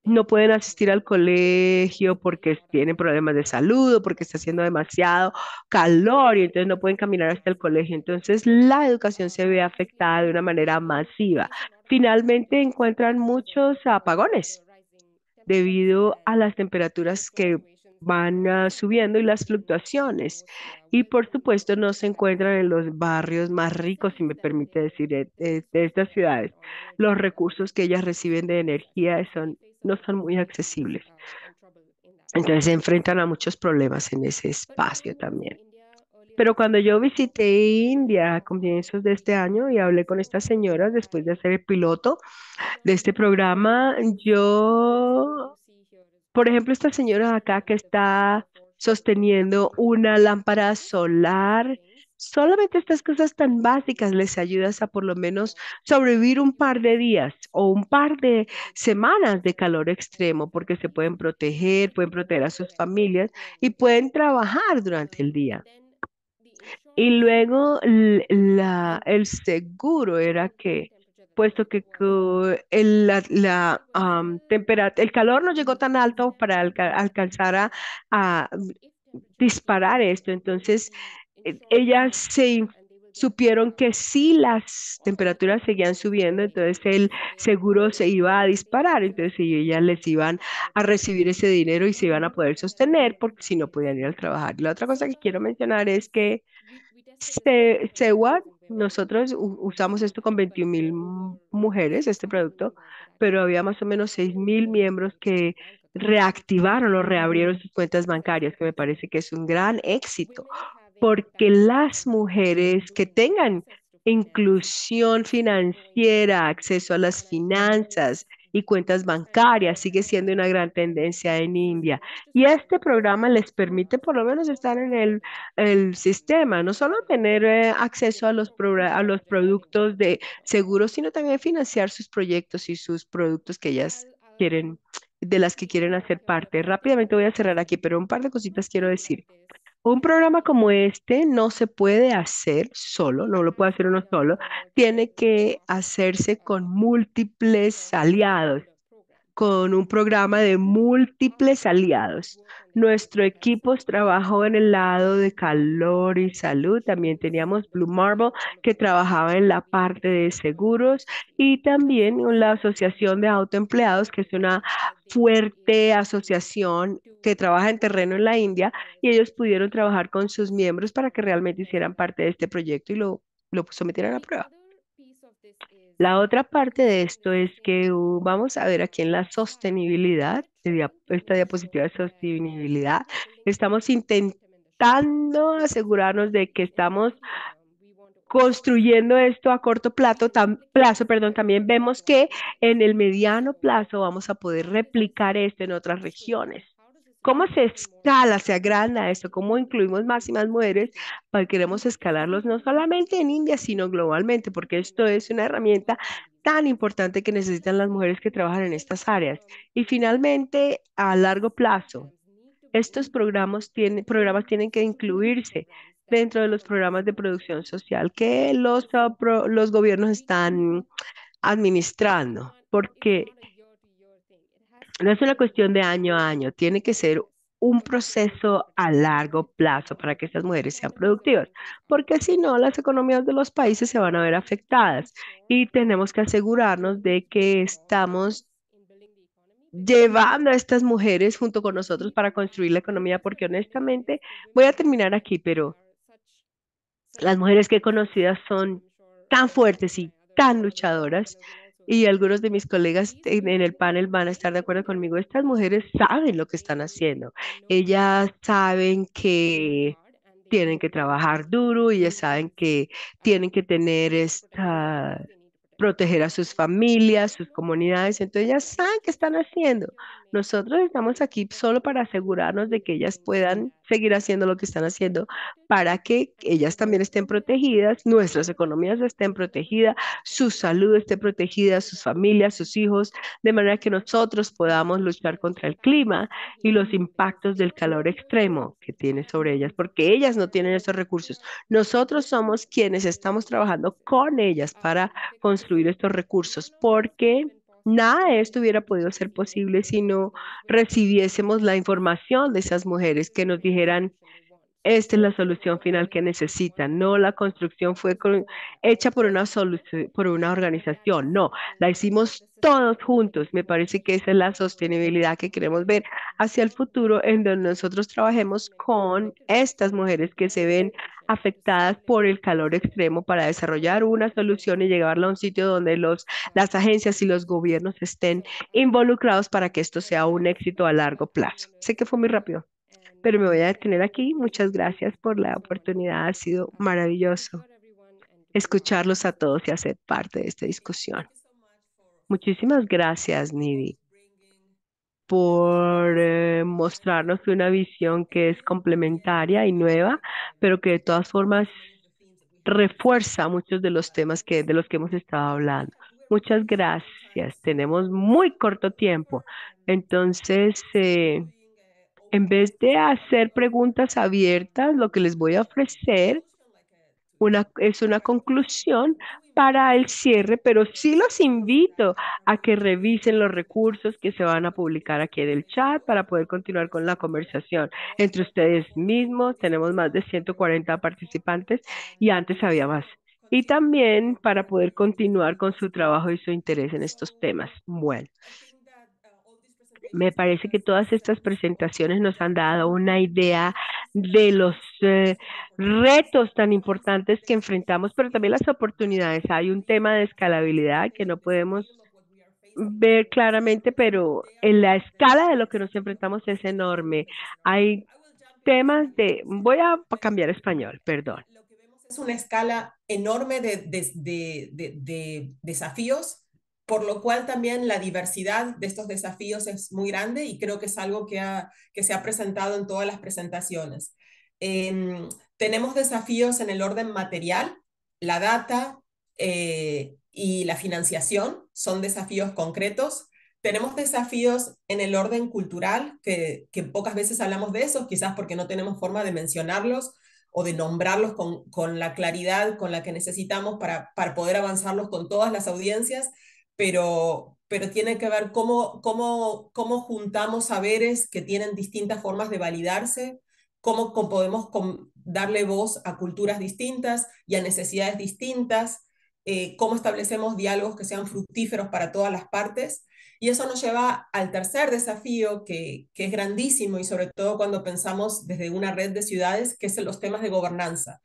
Speaker 6: no pueden asistir al colegio porque tienen problemas de salud o porque está haciendo demasiado calor y entonces no pueden caminar hasta el colegio. Entonces la educación se ve afectada de una manera masiva. Finalmente encuentran muchos apagones debido a las temperaturas que van ah, subiendo y las fluctuaciones. Y por supuesto no se encuentran en los barrios más ricos, si me permite decir, eh, eh, de, estas ciudades. Los recursos que ellas reciben de energía son, no son muy accesibles. Entonces se enfrentan a muchos problemas en ese espacio también. Pero cuando yo visité India a comienzos de este año y hablé con estas señoras después de hacer el piloto de este programa, yo por ejemplo, esta señora acá que está sosteniendo una lámpara solar. Solamente estas cosas tan básicas les ayudas a por lo menos sobrevivir un par de días o un par de semanas de calor extremo porque se pueden proteger, pueden proteger a sus familias y pueden trabajar durante el día. Y luego el seguro era que puesto que el, la, el calor no llegó tan alto para alcanzar a, disparar esto. Entonces, e, ellas se supieron que si las temperaturas seguían subiendo, entonces el seguro se iba a disparar, entonces ellas les iban a recibir ese dinero y se iban a poder sostener porque si no podían ir al trabajar. La otra cosa que quiero mencionar es que se, se nosotros usamos esto con 21 mil mujeres, este producto, pero había más o menos 6 mil miembros que reactivaron o reabrieron sus cuentas bancarias, que me parece que es un gran éxito, porque las mujeres que tengan inclusión financiera, acceso a las finanzas, y cuentas bancarias, sigue siendo una gran tendencia en India. Y este programa les permite por lo menos estar en el, sistema, no solo tener eh, acceso a los, a los productos de seguros, sino también financiar sus proyectos y sus productos que ellas quieren, de las que quieren hacer parte. Rápidamente voy a cerrar aquí, pero un par de cositas quiero decir. Un programa como este no se puede hacer solo, no lo puede hacer uno solo, tiene que hacerse con múltiples aliados, con un programa de múltiples aliados. Nuestro equipo trabajó en el lado de calor y salud. También teníamos Blue Marble que trabajaba en la parte de seguros y también la Asociación de Autoempleados, que es una fuerte asociación que trabaja en terreno en la India y ellos pudieron trabajar con sus miembros para que realmente hicieran parte de este proyecto y lo, lo sometieran a prueba. La otra parte de esto es que vamos a ver aquí en la sostenibilidad, esta diapositiva de sostenibilidad, estamos intentando asegurarnos de que estamos construyendo esto a corto plazo, plazo perdón, también vemos que en el mediano plazo vamos a poder replicar esto en otras regiones. ¿Cómo se escala, se agranda esto? ¿Cómo incluimos más y más mujeres para queremos escalarlos no solamente en India, sino globalmente? Porque esto es una herramienta tan importante que necesitan las mujeres que trabajan en estas áreas. Y finalmente, a largo plazo, estos programas, tienen, programas tienen que incluirse dentro de los programas de producción social que los, los gobiernos están administrando, porque no es una cuestión de año a año, tiene que ser un proceso a largo plazo para que estas mujeres sean productivas, porque si no, las economías de los países se van a ver afectadas y tenemos que asegurarnos de que estamos llevando a estas mujeres junto con nosotros para construir la economía, porque honestamente voy a terminar aquí, pero las mujeres que he conocido son tan fuertes y tan luchadoras y algunos de mis colegas en, el panel van a estar de acuerdo conmigo, estas mujeres saben lo que están haciendo, ellas saben que tienen que trabajar duro, ellas saben que tienen que tener esta proteger a sus familias, sus comunidades, entonces ellas saben qué están haciendo. Nosotros estamos aquí solo para asegurarnos de que ellas puedan seguir haciendo lo que están haciendo, para que ellas también estén protegidas, nuestras economías estén protegidas, su salud esté protegida, sus familias, sus hijos, de manera que nosotros podamos luchar contra el clima y los impactos del calor extremo que tiene sobre ellas, porque ellas no tienen esos recursos. Nosotros somos quienes estamos trabajando con ellas para construir estos recursos, porque Nada de esto hubiera podido ser posible si no recibiésemos la información de esas mujeres que nos dijeran, esta es la solución final que necesitan. No, la construcción fue hecha por una, por una organización. No, la hicimos todos juntos. Me parece que esa es la sostenibilidad que queremos ver hacia el futuro, en donde nosotros trabajemos con estas mujeres que se ven afectadas por el calor extremo para desarrollar una solución y llevarla a un sitio donde los, las agencias y los gobiernos estén involucrados para que esto sea un éxito a largo plazo. Sé que fue muy rápido pero me voy a detener aquí. Muchas gracias por la oportunidad. Ha sido maravilloso escucharlos a todos y hacer parte de esta discusión. Muchísimas gracias, Nidi, por eh, mostrarnos una visión que es complementaria y nueva, pero que de todas formas refuerza muchos de los temas que, de los que hemos estado hablando. Muchas gracias. Tenemos muy corto tiempo. Entonces, eh, en vez de hacer preguntas abiertas, lo que les voy a ofrecer es una conclusión para el cierre, pero sí los invito a que revisen los recursos que se van a publicar aquí en el chat para poder continuar con la conversación entre ustedes mismos. Tenemos más de 140 participantes y antes había más. Y también para poder continuar con su trabajo y su interés en estos temas. Bueno, me parece que todas estas presentaciones nos han dado una idea de los eh, retos tan importantes que enfrentamos, pero también las oportunidades. Hay un tema de escalabilidad que no podemos ver claramente, pero en la escala de lo que nos enfrentamos es enorme. Hay temas de, voy a cambiar español, perdón.
Speaker 3: Es una escala enorme de desafíos por lo cual también la diversidad de estos desafíos es muy grande y creo que es algo que, se ha presentado en todas las presentaciones. Em, tenemos desafíos en el orden material, la data eh, y la financiación son desafíos concretos. Tenemos desafíos en el orden cultural, que, pocas veces hablamos de esos, quizás porque no tenemos forma de mencionarlos, o de nombrarlos con, la claridad con la que necesitamos para, para poder avanzarlos con todas las audiencias pero, pero tiene que ver cómo, cómo, juntamos saberes que tienen distintas formas de validarse, cómo podemos darle voz a culturas distintas y a necesidades distintas, eh, cómo establecemos diálogos que sean fructíferos para todas las partes. Y eso nos lleva al tercer desafío, que, es grandísimo y sobre todo cuando pensamos desde una red de ciudades, que son los temas de gobernanza.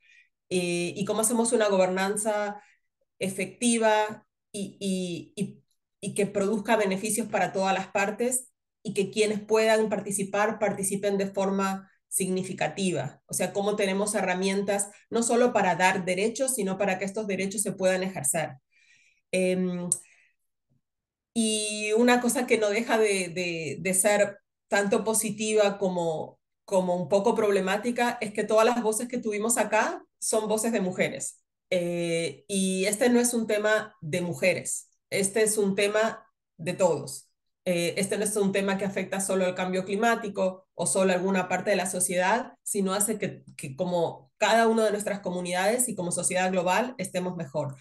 Speaker 3: Eh, y cómo hacemos una gobernanza efectiva, y, que produzca beneficios para todas las partes y que quienes puedan participar participen de forma significativa. O sea, cómo tenemos herramientas no solo para dar derechos, sino para que estos derechos se puedan ejercer. Em, y una cosa que no deja de, de, ser tanto positiva como, como un poco problemática es que todas las voces que tuvimos acá son voces de mujeres. Eh, y este no es un tema de mujeres, este es un tema de todos. Eh, este no es un tema que afecta solo al cambio climático o solo a alguna parte de la sociedad, sino hace que, que como cada una de nuestras comunidades y como sociedad global estemos mejor.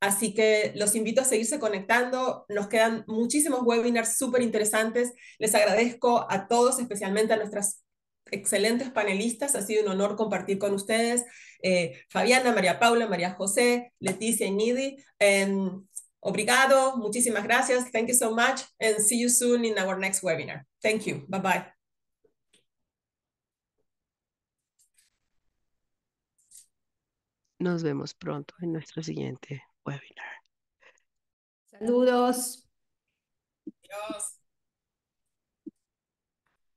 Speaker 3: Así que los invito a seguirse conectando. Nos quedan muchísimos webinars súper interesantes. Les agradezco a todos, especialmente a nuestras excelentes panelistas. Ha sido un honor compartir con ustedes. Eh, Fabiana, María Paula, María José, Leticia y Nidi. Em, obrigado, muchísimas gracias. Thank you so much and see you soon in our next webinar. Thank you. Bye bye.
Speaker 6: Nos vemos pronto en nuestro siguiente webinar.
Speaker 2: Saludos. Adiós.